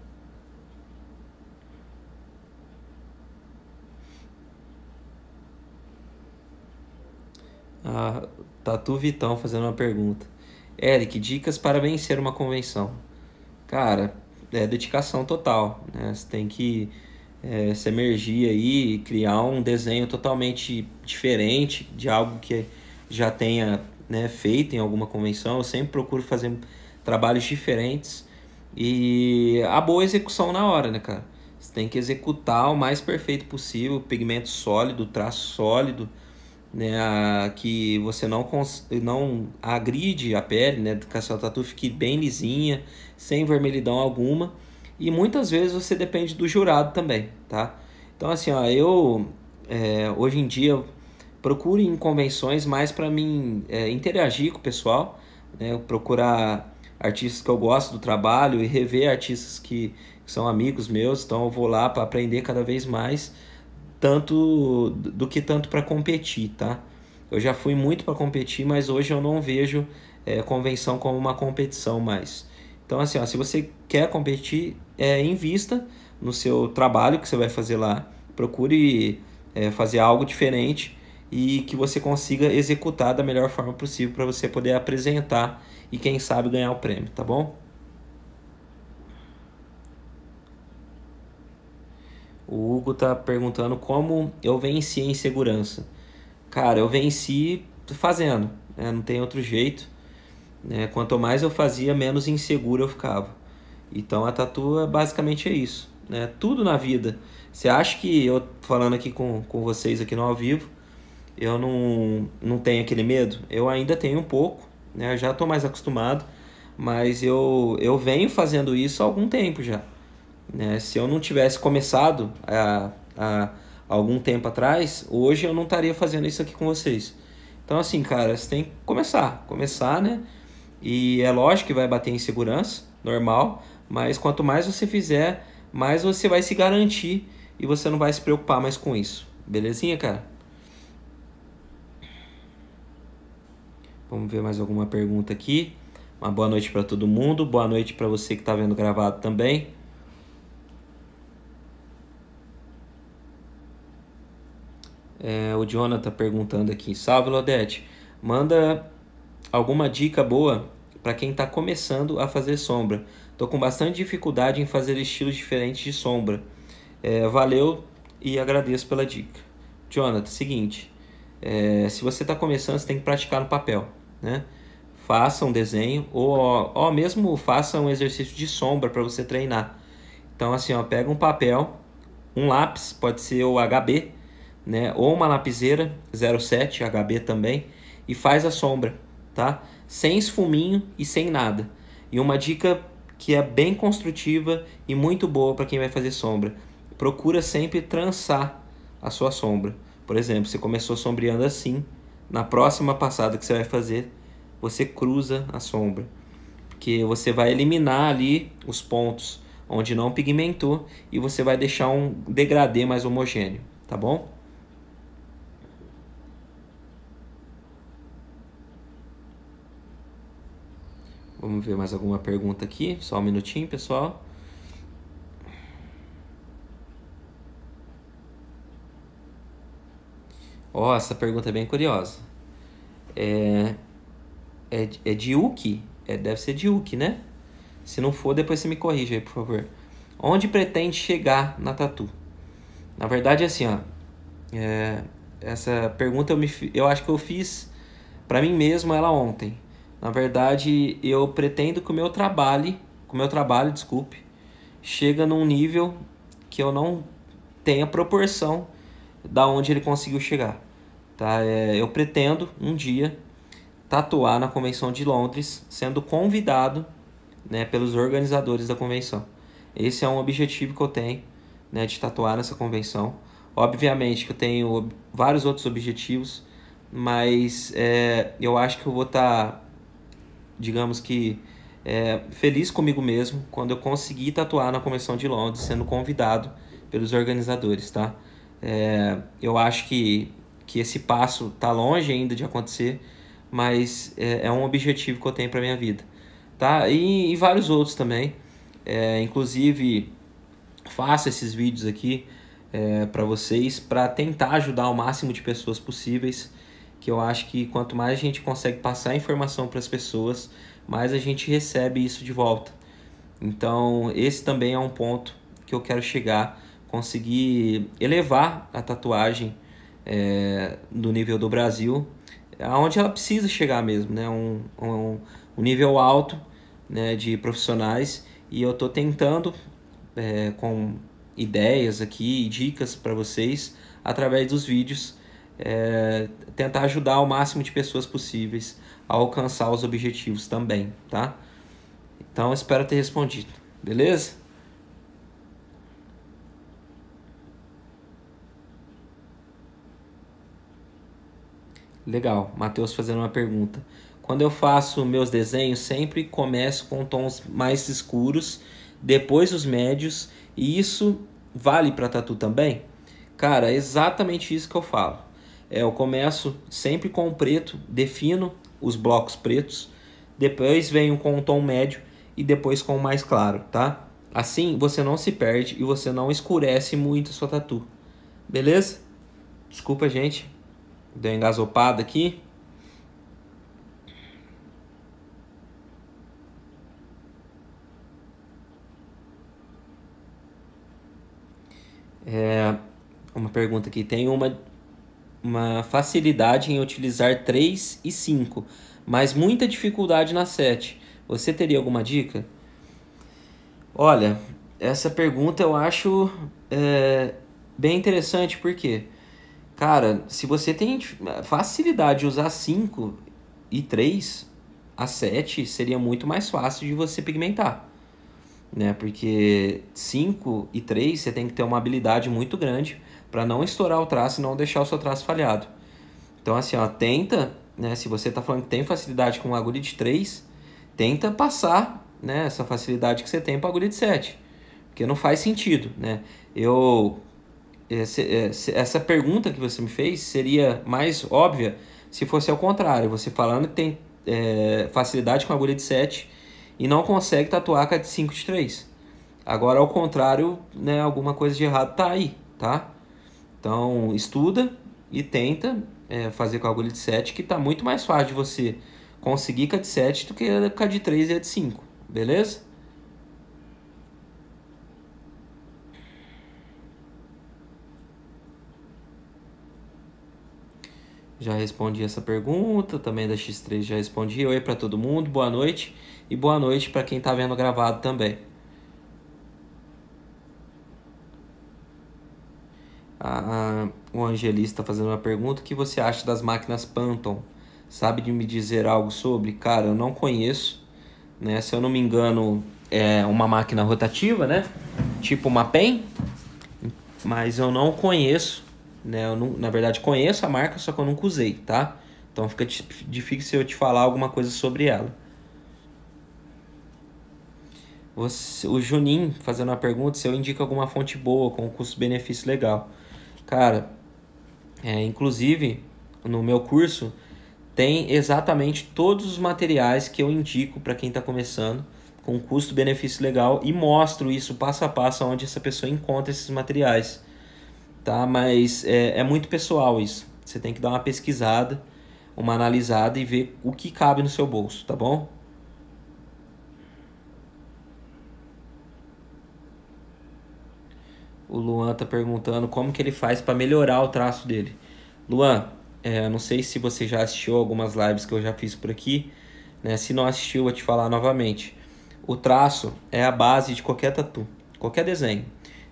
Ah, Tatu Vitão fazendo uma pergunta. Eric, dicas para vencer uma convenção. Cara, é dedicação total. Né? Você tem que é, se emergir aí, criar um desenho totalmente diferente de algo que é já tenha né, feito em alguma convenção. Eu sempre procuro fazer trabalhos diferentes e a boa execução na hora, né, cara? Você tem que executar o mais perfeito possível, pigmento sólido, traço sólido, né, a, que você não, não agride a pele, né, que a sua tatu fique bem lisinha, sem vermelhidão alguma. E muitas vezes você depende do jurado também, tá? Então, assim, ó, eu é, hoje em dia procure em convenções mais para mim é, interagir com o pessoal, né? procurar artistas que eu gosto do trabalho e rever artistas que, são amigos meus, então eu vou lá para aprender cada vez mais, tanto do que tanto para competir, tá? Eu já fui muito para competir, mas hoje eu não vejo é, convenção como uma competição mais. Então, assim, ó, se você quer competir, é, invista no seu trabalho que você vai fazer lá. Procure é, fazer algo diferente e que você consiga executar da melhor forma possível para você poder apresentar e quem sabe ganhar o prêmio, tá bom? O Hugo tá perguntando como eu venci a insegurança. Cara, eu venci fazendo, né? não tem outro jeito. Né? Quanto mais eu fazia, menos inseguro eu ficava. Então a tatua é basicamente é isso. Né? Tudo na vida. Você acha que eu falando aqui com, com vocês aqui no ao vivo, eu não, não tenho aquele medo. Eu ainda tenho um pouco, né? Eu já estou mais acostumado, mas eu, eu venho fazendo isso há algum tempo já. Né? Se eu não tivesse começado a, a, algum tempo atrás, hoje eu não estaria fazendo isso aqui com vocês. Então, assim, cara, você tem que começar, começar, né? E é lógico que vai bater em segurança, normal, mas quanto mais você fizer, mais você vai se garantir e você não vai se preocupar mais com isso. Belezinha, cara? Vamos ver mais alguma pergunta aqui. Uma boa noite para todo mundo. Boa noite para você que está vendo gravado também. É, o Jonathan está perguntando aqui. Salve, Lodete. Manda alguma dica boa para quem está começando a fazer sombra. Tô com bastante dificuldade em fazer estilos diferentes de sombra. É, valeu e agradeço pela dica. Jonathan, seguinte. É, se você está começando, você tem que praticar no papel né? Faça um desenho ou, mesmo faça um exercício de sombra para você treinar. Então assim, ó, pega um papel, um lápis, pode ser o HB, né? Ou uma lapiseira 07 HB também e faz a sombra, tá? Sem esfuminho e sem nada. E uma dica que é bem construtiva e muito boa para quem vai fazer sombra. Procura sempre trançar a sua sombra. Por exemplo, você começou sombreando assim, na próxima passada que você vai fazer, você cruza a sombra. Porque você vai eliminar ali os pontos onde não pigmentou e você vai deixar um degradê mais homogêneo, tá bom? Vamos ver mais alguma pergunta aqui, só um minutinho, pessoal. Ó, oh, essa pergunta é bem curiosa. É, é, é de Uki? É, deve ser de Uki, né? Se não for, depois você me corrige aí, por favor. Onde pretende chegar na Tatu? Na verdade, é assim, ó. É, essa pergunta eu, me, eu acho que eu fiz para mim mesmo ela ontem. Na verdade, eu pretendo que o meu trabalho, com meu trabalho, desculpe, chega num nível que eu não tenha proporção da onde ele conseguiu chegar. Tá? É, eu pretendo um dia tatuar na Convenção de Londres, sendo convidado né, pelos organizadores da convenção. Esse é um objetivo que eu tenho né, de tatuar nessa convenção. Obviamente que eu tenho vários outros objetivos, mas é, eu acho que eu vou estar, tá, digamos que, é, feliz comigo mesmo quando eu conseguir tatuar na Convenção de Londres, sendo convidado pelos organizadores, tá? É, eu acho que, que esse passo está longe ainda de acontecer, mas é, é um objetivo que eu tenho para minha vida. Tá? E, e vários outros também. É, inclusive, faço esses vídeos aqui é, para vocês para tentar ajudar o máximo de pessoas possíveis que eu acho que quanto mais a gente consegue passar informação para as pessoas, mais a gente recebe isso de volta. Então, esse também é um ponto que eu quero chegar conseguir elevar a tatuagem é, do nível do Brasil, aonde ela precisa chegar mesmo, né? Um, um, um nível alto né, de profissionais e eu estou tentando é, com ideias aqui, dicas para vocês através dos vídeos, é, tentar ajudar o máximo de pessoas possíveis a alcançar os objetivos também, tá? Então espero ter respondido, beleza? Legal. Matheus fazendo uma pergunta. Quando eu faço meus desenhos, sempre começo com tons mais escuros, depois os médios, e isso vale para tatu também? Cara, é exatamente isso que eu falo. É, eu começo sempre com o preto, defino os blocos pretos, depois venho com o tom médio e depois com o mais claro, tá? Assim você não se perde e você não escurece muito a sua tatu. Beleza? Desculpa, gente. Deu uma engasopada aqui. É, uma pergunta aqui. Tem uma, uma facilidade em utilizar 3 e 5, mas muita dificuldade na 7. Você teria alguma dica? Olha, essa pergunta eu acho é, bem interessante, porque Cara, se você tem facilidade de usar 5 e 3, a 7 seria muito mais fácil de você pigmentar. Né? Porque 5 e 3 você tem que ter uma habilidade muito grande para não estourar o traço e não deixar o seu traço falhado. Então, assim, ó, tenta, né? Se você está falando que tem facilidade com agulha de 3, tenta passar né, essa facilidade que você tem para agulha de 7. Porque não faz sentido, né? Eu é, essa pergunta que você me fez seria mais óbvia se fosse ao contrário, você falando que tem é, facilidade com agulha de 7 e não consegue tatuar com a de 5 de 3. Agora, ao contrário, né, alguma coisa de errado tá aí, tá? Então, estuda e tenta é, fazer com a agulha de 7, que tá muito mais fácil de você conseguir com a de 7 do que com a de 3 e a de 5, beleza? já respondi essa pergunta, também da X3 já respondi. Oi para todo mundo, boa noite e boa noite para quem está vendo gravado também. A, a, o Angelista tá fazendo uma pergunta: o que você acha das máquinas Pantom Sabe de me dizer algo sobre? Cara, eu não conheço. Né? Se eu não me engano, é uma máquina rotativa, né? Tipo uma PEN, mas eu não conheço né? Eu não, na verdade conheço a marca, só que eu nunca usei, tá? Então fica difícil eu te falar alguma coisa sobre ela. Você, o Junin fazendo uma pergunta se eu indico alguma fonte boa com custo-benefício legal. Cara, é, inclusive no meu curso tem exatamente todos os materiais que eu indico para quem está começando com custo-benefício legal e mostro isso passo a passo onde essa pessoa encontra esses materiais tá? Mas é, é muito pessoal isso. Você tem que dar uma pesquisada, uma analisada e ver o que cabe no seu bolso, tá bom? O Luan tá perguntando como que ele faz para melhorar o traço dele. Luan, é, não sei se você já assistiu algumas lives que eu já fiz por aqui. Né? Se não assistiu, vou te falar novamente. O traço é a base de qualquer tatu, qualquer desenho.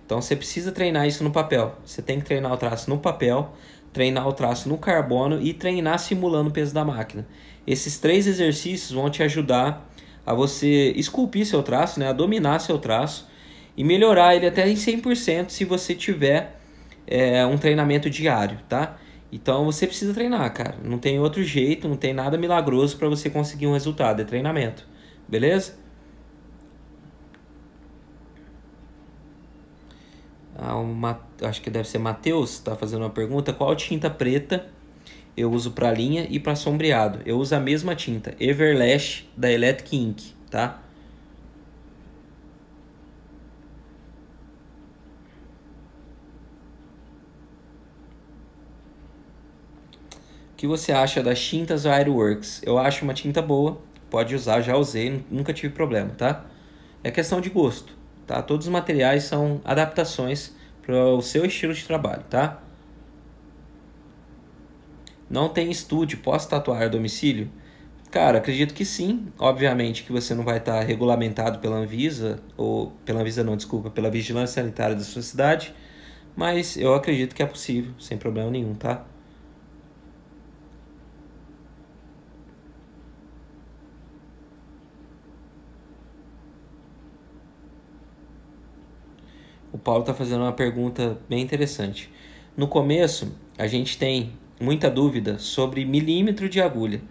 Então você precisa treinar isso no papel. Você tem que treinar o traço no papel, treinar o traço no carbono e treinar simulando o peso da máquina. Esses três exercícios vão te ajudar a você esculpir seu traço, né, a dominar seu traço e melhorar ele até em 100% se você tiver é, um treinamento diário, tá? Então você precisa treinar, cara. Não tem outro jeito, não tem nada milagroso para você conseguir um resultado, é treinamento. Beleza? uma, ah, acho que deve ser Matheus, está fazendo uma pergunta, qual tinta preta eu uso para linha e para sombreado? Eu uso a mesma tinta, Everlash da Electric Ink, tá? O que você acha das tintas Works? Eu acho uma tinta boa, pode usar, já usei, nunca tive problema, tá? É questão de gosto tá? Todos os materiais são adaptações para o seu estilo de trabalho, tá? Não tem estúdio, posso tatuar a domicílio? Cara, acredito que sim. Obviamente que você não vai estar tá regulamentado pela Anvisa, ou pela Anvisa não, desculpa, pela Vigilância Sanitária da sua cidade, mas eu acredito que é possível, sem problema nenhum, tá? Paulo está fazendo uma pergunta bem interessante. No começo, a gente tem muita dúvida sobre milímetro de agulha,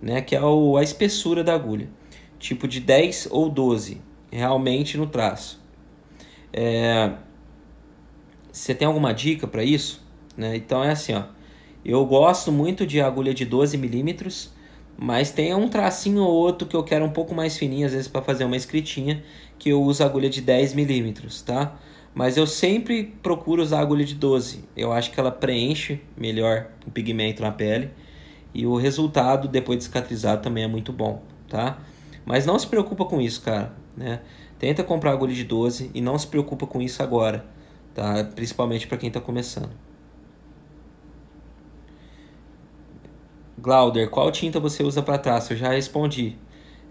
né, que é o, a espessura da agulha, tipo de 10 ou 12, realmente no traço. É, você tem alguma dica para isso? Né? Então é assim, ó, eu gosto muito de agulha de 12 milímetros, mas tem um tracinho ou outro que eu quero um pouco mais fininho, às vezes para fazer uma escritinha, que eu uso agulha de 10 milímetros, tá? Mas eu sempre procuro usar a agulha de 12. Eu acho que ela preenche melhor o pigmento na pele. E o resultado, depois de cicatrizar também é muito bom, tá? Mas não se preocupa com isso, cara, né? Tenta comprar agulha de 12 e não se preocupa com isso agora, tá? Principalmente para quem está começando. Glauder, qual tinta você usa para traço? Eu já respondi.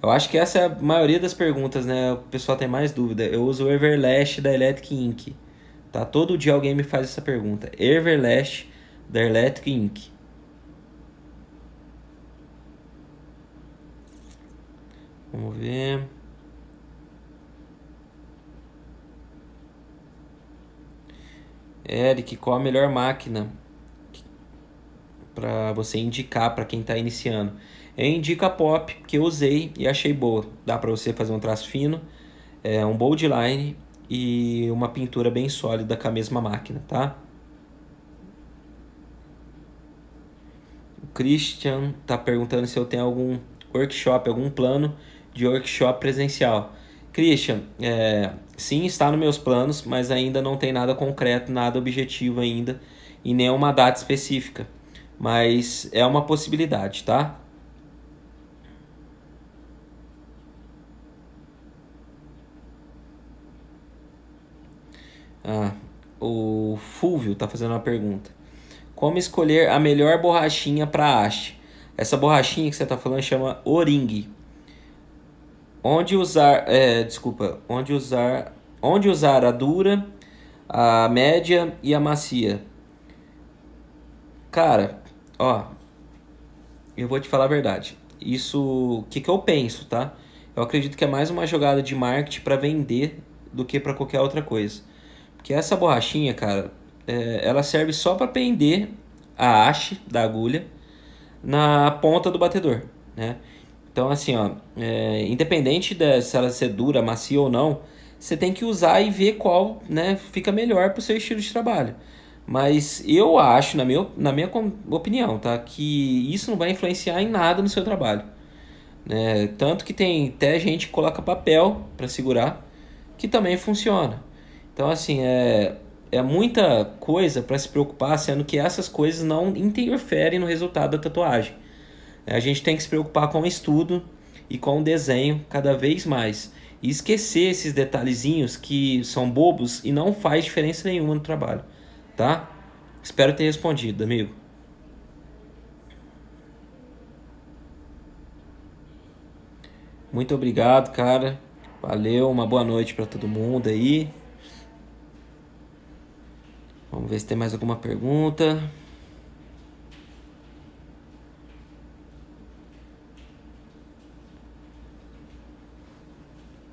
Eu acho que essa é a maioria das perguntas, né? O pessoal tem mais dúvida. Eu uso o Everlast da Electric Inc. Tá? Todo dia alguém me faz essa pergunta. Everlast da Electric Inc. Vamos ver. Eric, qual a melhor máquina para você indicar para quem está iniciando? em é dica pop que eu usei e achei boa. Dá para você fazer um traço fino, é, um bold line e uma pintura bem sólida com a mesma máquina, tá? O Christian tá perguntando se eu tenho algum workshop, algum plano de workshop presencial. Christian, é, sim, está nos meus planos, mas ainda não tem nada concreto, nada objetivo ainda e nenhuma data específica. Mas é uma possibilidade, tá? Ah, o Fulvio está fazendo uma pergunta. Como escolher a melhor borrachinha para haste? Essa borrachinha que você está falando chama oringue. Onde usar, é, desculpa, onde usar, onde usar a dura, a média e a macia? Cara, ó, eu vou te falar a verdade. Isso, o que, que eu penso, tá? Eu acredito que é mais uma jogada de marketing para vender do que para qualquer outra coisa. Que essa borrachinha, cara, é, ela serve só para prender a haste da agulha na ponta do batedor, né? Então, assim, ó, é, independente de, se ela ser dura, macia ou não, você tem que usar e ver qual né, fica melhor para o seu estilo de trabalho. Mas eu acho, na minha, na minha opinião, tá? Que isso não vai influenciar em nada no seu trabalho. Né? Tanto que tem até gente que coloca papel para segurar, que também funciona. Então, assim, é, é muita coisa para se preocupar, sendo que essas coisas não interferem no resultado da tatuagem. É, a gente tem que se preocupar com o estudo e com o desenho cada vez mais. E esquecer esses detalhezinhos que são bobos e não faz diferença nenhuma no trabalho, tá? Espero ter respondido, amigo. Muito obrigado, cara. Valeu, uma boa noite para todo mundo aí. Vamos ver se tem mais alguma pergunta.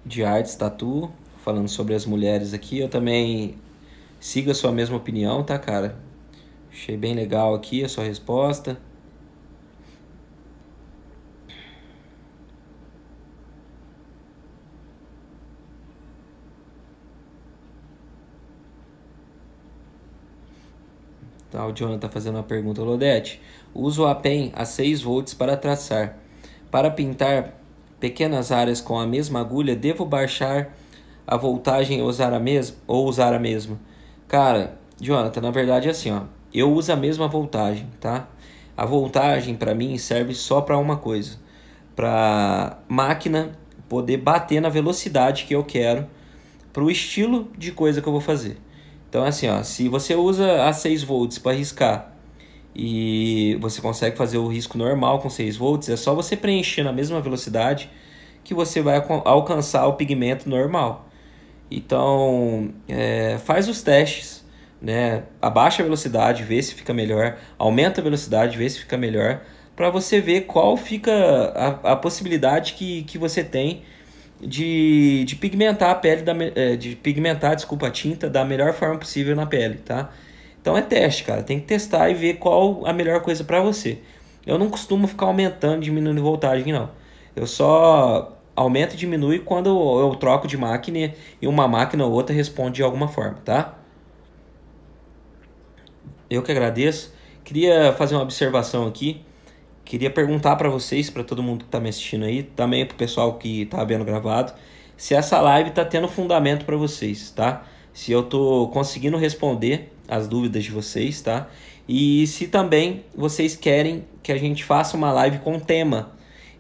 De arte, tatu, falando sobre as mulheres aqui. Eu também sigo a sua mesma opinião, tá, cara? Achei bem legal aqui a sua resposta. Tá, o Jonathan está fazendo uma pergunta, Lodete. Uso a PEN a 6 volts para traçar. Para pintar pequenas áreas com a mesma agulha, devo baixar a voltagem ou usar a mesma? Ou usar a mesma? Cara, Jonathan, na verdade é assim, ó. Eu uso a mesma voltagem, tá? A voltagem para mim serve só para uma coisa, para máquina poder bater na velocidade que eu quero para o estilo de coisa que eu vou fazer. Então, é assim, ó, se você usa a 6 volts para riscar e você consegue fazer o risco normal com 6 volts, é só você preencher na mesma velocidade que você vai alcançar o pigmento normal. Então, é, faz os testes, né? abaixa a velocidade, vê se fica melhor, aumenta a velocidade, vê se fica melhor, para você ver qual fica a, a possibilidade que, que você tem de, de pigmentar a pele da é, de pigmentar, desculpa, a tinta da melhor forma possível na pele, tá? Então é teste, cara, tem que testar e ver qual a melhor coisa para você. Eu não costumo ficar aumentando, diminuindo voltagem não. Eu só aumento e diminui quando eu troco de máquina e uma máquina ou outra responde de alguma forma, tá? Eu que agradeço. Queria fazer uma observação aqui. Queria perguntar para vocês, para todo mundo que está me assistindo aí, também para o pessoal que está vendo gravado, se essa live está tendo fundamento para vocês, tá? Se eu estou conseguindo responder as dúvidas de vocês, tá? E se também vocês querem que a gente faça uma live com tema.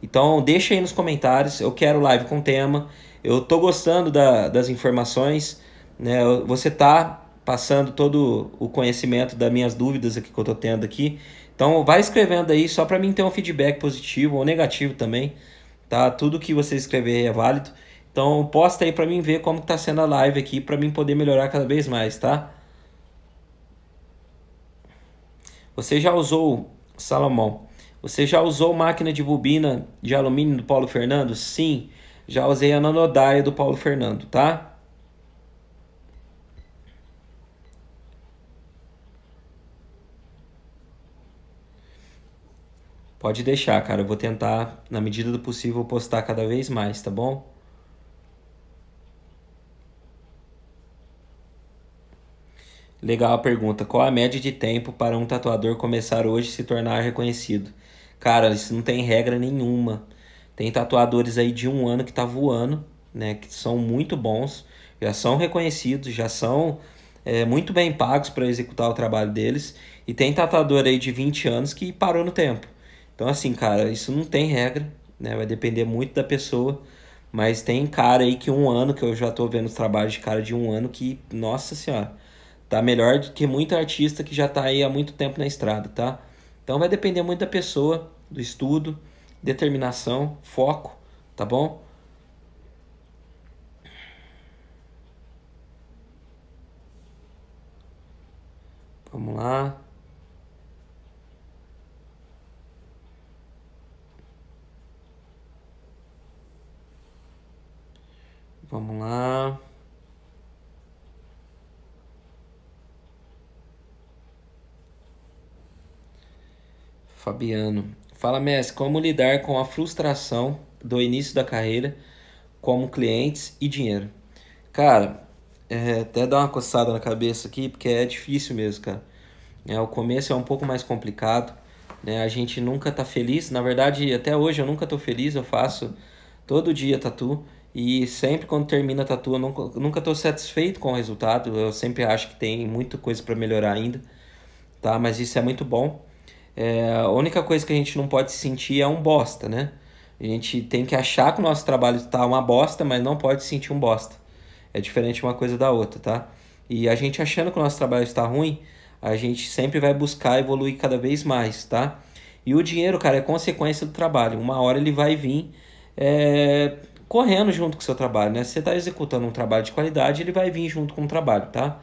Então deixa aí nos comentários, eu quero live com tema. Eu tô gostando da, das informações, né? Você tá passando todo o conhecimento das minhas dúvidas aqui que eu tô tendo aqui. Então vai escrevendo aí só para mim ter um feedback positivo ou negativo também, tá? Tudo que você escrever é válido. Então posta aí para mim ver como está sendo a live aqui para mim poder melhorar cada vez mais, tá? Você já usou Salomão? Você já usou máquina de bobina de alumínio do Paulo Fernando? Sim, já usei a nanodaia do Paulo Fernando, tá? Pode deixar, cara. Eu vou tentar, na medida do possível, postar cada vez mais, tá bom? Legal a pergunta. Qual a média de tempo para um tatuador começar hoje e se tornar reconhecido? Cara, isso não tem regra nenhuma. Tem tatuadores aí de um ano que tá voando, né? Que são muito bons, já são reconhecidos, já são é, muito bem pagos para executar o trabalho deles. E tem tatuador aí de 20 anos que parou no tempo. Então, assim, cara, isso não tem regra, né? Vai depender muito da pessoa. Mas tem cara aí que um ano, que eu já tô vendo trabalhos de cara de um ano, que, nossa senhora, tá melhor do que muito artista que já tá aí há muito tempo na estrada, tá? Então vai depender muito da pessoa, do estudo, determinação, foco, tá bom? Vamos lá. Vamos lá. Fabiano. Fala, Messi, como lidar com a frustração do início da carreira como clientes e dinheiro? Cara, é, até dá uma coçada na cabeça aqui, porque é difícil mesmo, cara. É, o começo é um pouco mais complicado, né? A gente nunca tá feliz, na verdade, até hoje eu nunca tô feliz, eu faço todo dia tatu. E sempre quando termina a tatu, eu nunca, nunca tô satisfeito com o resultado. Eu sempre acho que tem muita coisa para melhorar ainda, tá? Mas isso é muito bom. É, a única coisa que a gente não pode se sentir é um bosta, né? A gente tem que achar que o nosso trabalho tá uma bosta, mas não pode se sentir um bosta. É diferente uma coisa da outra, tá? E a gente achando que o nosso trabalho está ruim, a gente sempre vai buscar evoluir cada vez mais, tá? E o dinheiro, cara, é consequência do trabalho. Uma hora ele vai vir é, correndo junto com o seu trabalho, né? Se você está executando um trabalho de qualidade, ele vai vir junto com o trabalho, tá?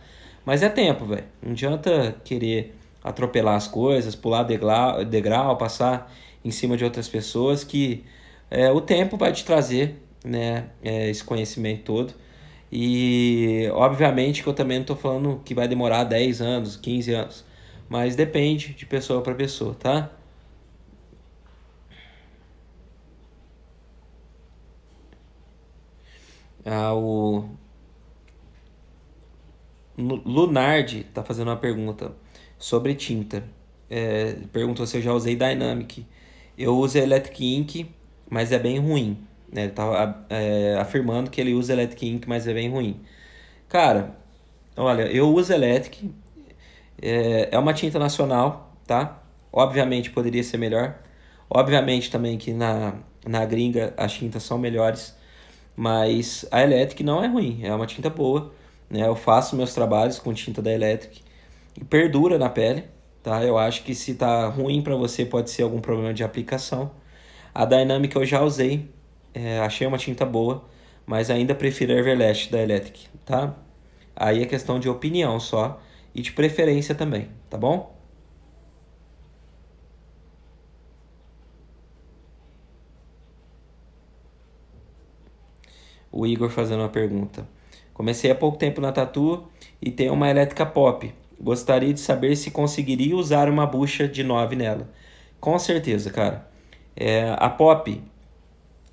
Mas é tempo, velho. Não adianta querer atropelar as coisas, pular degrau, degrau passar em cima de outras pessoas, que é, o tempo vai te trazer né, é, esse conhecimento todo. E obviamente que eu também não estou falando que vai demorar 10 anos, 15 anos, mas depende de pessoa para pessoa, tá? É, o Lunardi está fazendo uma pergunta sobre tinta. É, perguntou se eu já usei Dynamic. Eu uso Electric Ink, mas é bem ruim. Né? Ele está é, afirmando que ele usa Electric Ink, mas é bem ruim. Cara, olha, eu uso Electric. É, é uma tinta nacional, tá? Obviamente poderia ser melhor. Obviamente também que na, na gringa as tintas são melhores. Mas a Electric não é ruim, é uma tinta boa. Né? Eu faço meus trabalhos com tinta da Electric e perdura na pele. Tá? Eu acho que se tá ruim para você pode ser algum problema de aplicação. A Dynamic eu já usei, é, achei uma tinta boa, mas ainda prefiro a Everlast da Electric, tá? Aí é questão de opinião só e de preferência também, tá bom? o Igor fazendo uma pergunta. Comecei há pouco tempo na Tatu e tenho uma elétrica pop. Gostaria de saber se conseguiria usar uma bucha de 9 nela. Com certeza, cara. É, a pop,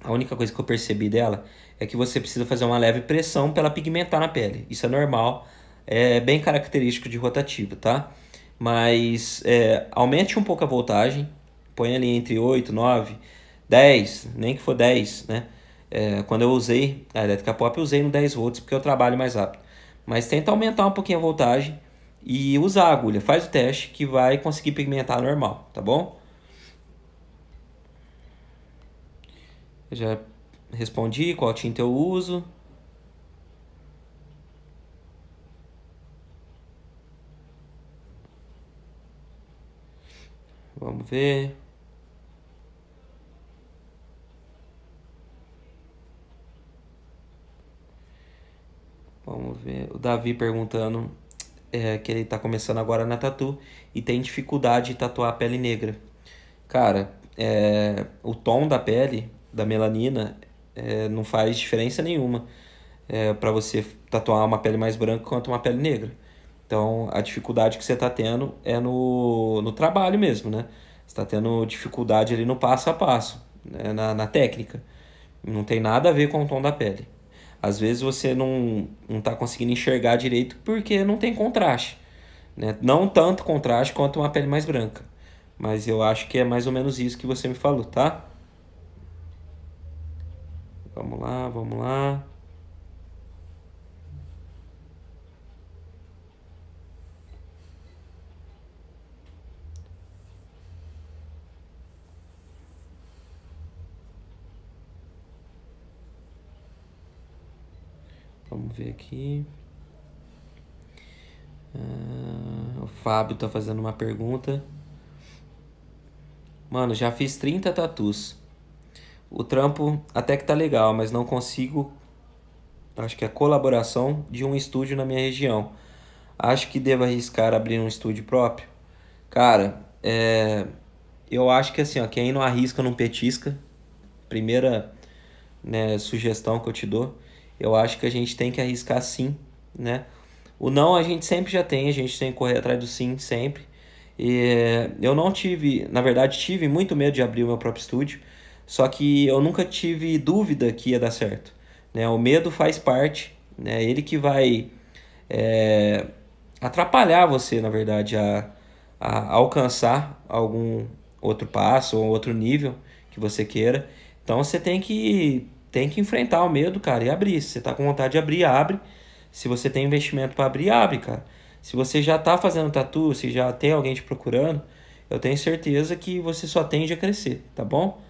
a única coisa que eu percebi dela é que você precisa fazer uma leve pressão para ela pigmentar na pele. Isso é normal, é bem característico de rotativa, tá? Mas é, aumente um pouco a voltagem, põe ali entre 8, 9, 10, nem que for 10, né? É, quando eu usei a elétrica pop, eu usei no 10 volts porque eu trabalho mais rápido. Mas tenta aumentar um pouquinho a voltagem e usar a agulha. Faz o teste que vai conseguir pigmentar normal, tá bom? Eu já respondi qual tinta eu uso. Vamos ver. Vamos ver. O Davi perguntando é, que ele tá começando agora na tatu e tem dificuldade de tatuar a pele negra. Cara, é, o tom da pele, da melanina, é, não faz diferença nenhuma é, para você tatuar uma pele mais branca quanto uma pele negra. Então, a dificuldade que você está tendo é no, no trabalho mesmo, né? Você está tendo dificuldade ali no passo a passo, né? na, na técnica. Não tem nada a ver com o tom da pele às vezes você não, não tá conseguindo enxergar direito porque não tem contraste. Né? Não tanto contraste quanto uma pele mais branca. Mas eu acho que é mais ou menos isso que você me falou, tá? Vamos lá, vamos lá. ver aqui. Ah, o Fábio tá fazendo uma pergunta. Mano, já fiz 30 tatus. O trampo até que tá legal, mas não consigo. Acho que é colaboração de um estúdio na minha região. Acho que devo arriscar abrir um estúdio próprio. Cara, é, eu acho que assim, ó, quem não arrisca não petisca. Primeira né, sugestão que eu te dou eu acho que a gente tem que arriscar sim, né? O não a gente sempre já tem, a gente tem que correr atrás do sim sempre. E eu não tive, na verdade, tive muito medo de abrir o meu próprio estúdio, só que eu nunca tive dúvida que ia dar certo. Né? O medo faz parte, né? ele que vai é, atrapalhar você, na verdade, a, a alcançar algum outro passo ou outro nível que você queira. Então você tem que tem que enfrentar o medo, cara, e abrir. Se você tá com vontade de abrir, abre. Se você tem investimento para abrir, abre, cara. Se você já tá fazendo tatu, se já tem alguém te procurando, eu tenho certeza que você só tende a crescer, tá bom?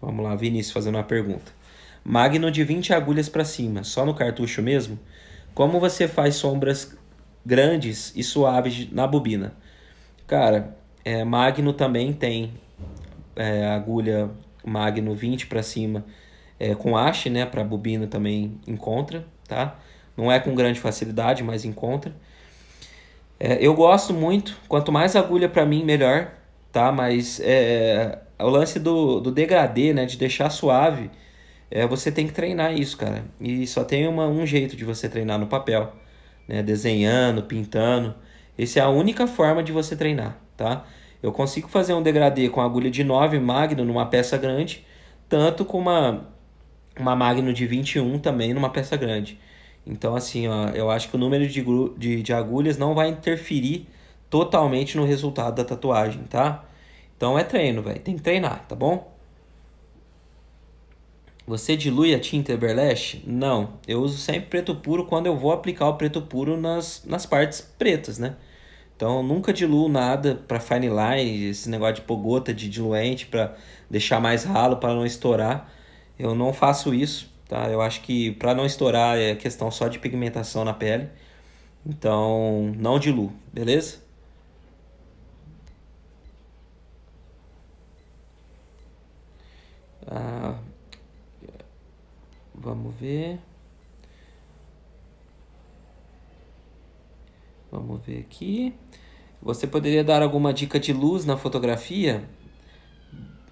Vamos lá, Vinícius fazendo uma pergunta. Magno de 20 agulhas para cima, só no cartucho mesmo? Como você faz sombras grandes e suaves na bobina? Cara, é, Magno também tem é, agulha Magno 20 para cima é, com haste, né? Para bobina também encontra, tá? Não é com grande facilidade, mas encontra. É, eu gosto muito. Quanto mais agulha para mim, melhor, tá? Mas é, o lance do, do degradê, né? De deixar suave, é, você tem que treinar isso, cara. E só tem uma, um jeito de você treinar no papel, né? Desenhando, pintando. Essa é a única forma de você treinar, tá? Eu consigo fazer um degradê com agulha de 9 magno numa peça grande, tanto com uma, uma magno de 21 também numa peça grande. Então, assim, ó, eu acho que o número de, de, de agulhas não vai interferir totalmente no resultado da tatuagem, tá? Então é treino, velho. Tem que treinar, tá bom? Você dilui a tinta Everlast? Não, eu uso sempre preto puro quando eu vou aplicar o preto puro nas, nas partes pretas, né? Então nunca diluo nada para fine line, esse negócio de pôr gota de diluente para deixar mais ralo, para não estourar. Eu não faço isso, tá? Eu acho que para não estourar é questão só de pigmentação na pele. Então não diluo, beleza? Ah, Vamos ver. Vamos ver aqui. Você poderia dar alguma dica de luz na fotografia?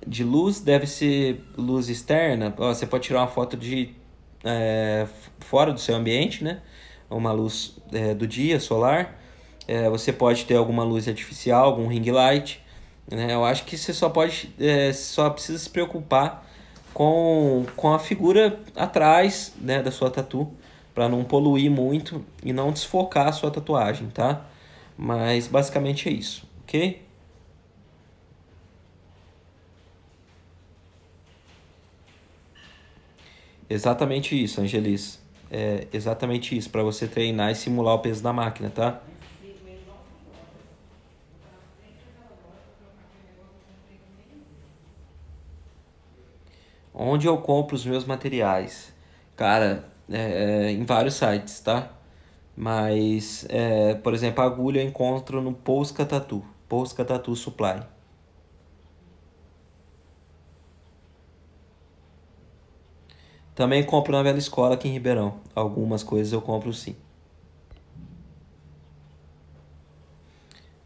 De luz deve ser luz externa. Você pode tirar uma foto de é, fora do seu ambiente, né? Uma luz é, do dia solar. É, você pode ter alguma luz artificial, algum ring light. Né? Eu acho que você só pode, é, só precisa se preocupar com, com a figura atrás né, da sua tatu, para não poluir muito e não desfocar a sua tatuagem, tá? Mas basicamente é isso, ok? Exatamente isso, Angelis. É exatamente isso, para você treinar e simular o peso da máquina, tá? Onde eu compro os meus materiais? Cara, é, é, em vários sites, tá? Mas, é, por exemplo, a agulha eu encontro no Polska Tatu. Polska Tatu Supply. Também compro na velha escola aqui em Ribeirão. Algumas coisas eu compro sim.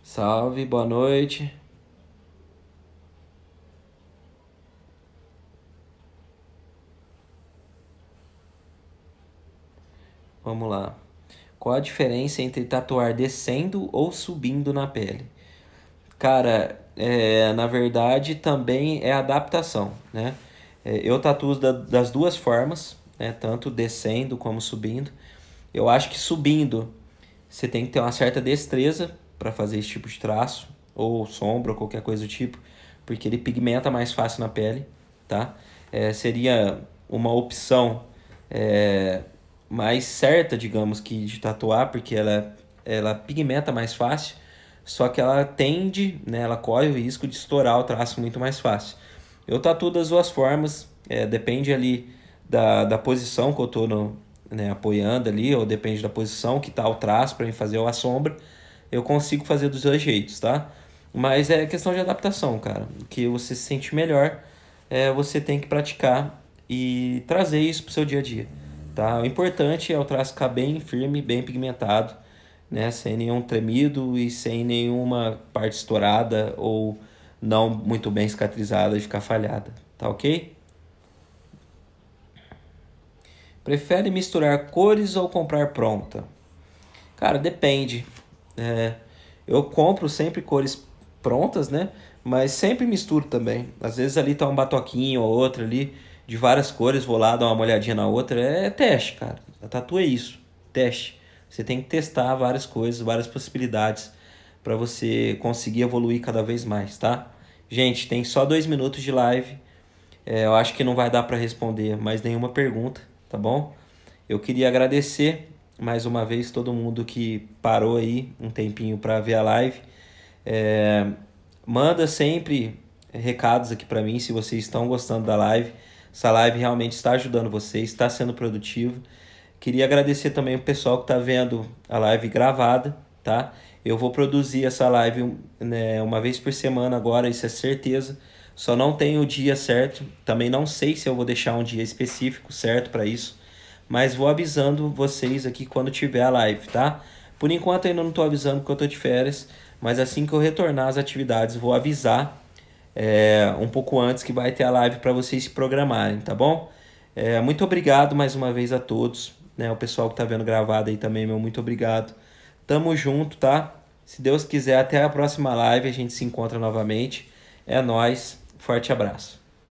Salve, boa noite. Vamos lá. Qual a diferença entre tatuar descendo ou subindo na pele? Cara, é, na verdade também é adaptação, né? É, eu tatuo da, das duas formas, né? tanto descendo como subindo. Eu acho que subindo você tem que ter uma certa destreza para fazer esse tipo de traço, ou sombra, ou qualquer coisa do tipo, porque ele pigmenta mais fácil na pele, tá? É, seria uma opção é, mais certa, digamos, que de tatuar, porque ela, ela pigmenta mais fácil, só que ela tende, né, ela corre o risco de estourar o traço muito mais fácil. Eu tatuo das duas formas, é, depende ali da, da posição que eu estou no, né, apoiando ali, ou depende da posição que está o traço para mim fazer ou a sombra, eu consigo fazer dos dois jeitos, tá? Mas é questão de adaptação, cara. O que você se sente melhor, é, você tem que praticar e trazer isso para o seu dia a dia. Tá? O importante é o traço ficar bem firme, bem pigmentado, né? sem nenhum tremido e sem nenhuma parte estourada ou não muito bem cicatrizada e ficar falhada. Tá ok? Prefere misturar cores ou comprar pronta? Cara, depende. É, eu compro sempre cores prontas, né? Mas sempre misturo também. Às vezes ali tá um batoquinho ou outro ali de várias cores, vou lá dar uma olhadinha na outra. É teste, cara. A tatu é isso, teste. Você tem que testar várias coisas, várias possibilidades para você conseguir evoluir cada vez mais, tá? Gente, tem só dois minutos de live. É, eu acho que não vai dar para responder mais nenhuma pergunta, tá bom? Eu queria agradecer mais uma vez todo mundo que parou aí um tempinho para ver a live. É, manda sempre recados aqui para mim se vocês estão gostando da live. Essa live realmente está ajudando vocês, está sendo produtiva. Queria agradecer também o pessoal que está vendo a live gravada, tá? Eu vou produzir essa live né, uma vez por semana agora, isso é certeza. Só não tenho o dia certo, também não sei se eu vou deixar um dia específico certo para isso, mas vou avisando vocês aqui quando tiver a live, tá? Por enquanto ainda não estou avisando que eu estou de férias, mas assim que eu retornar às atividades, vou avisar é, um pouco antes que vai ter a live para vocês se programarem, tá bom? É, muito obrigado mais uma vez a todos, né? O pessoal que tá vendo gravado aí também, meu muito obrigado. Tamo junto, tá? Se Deus quiser, até a próxima live, a gente se encontra novamente. É nós. Forte abraço.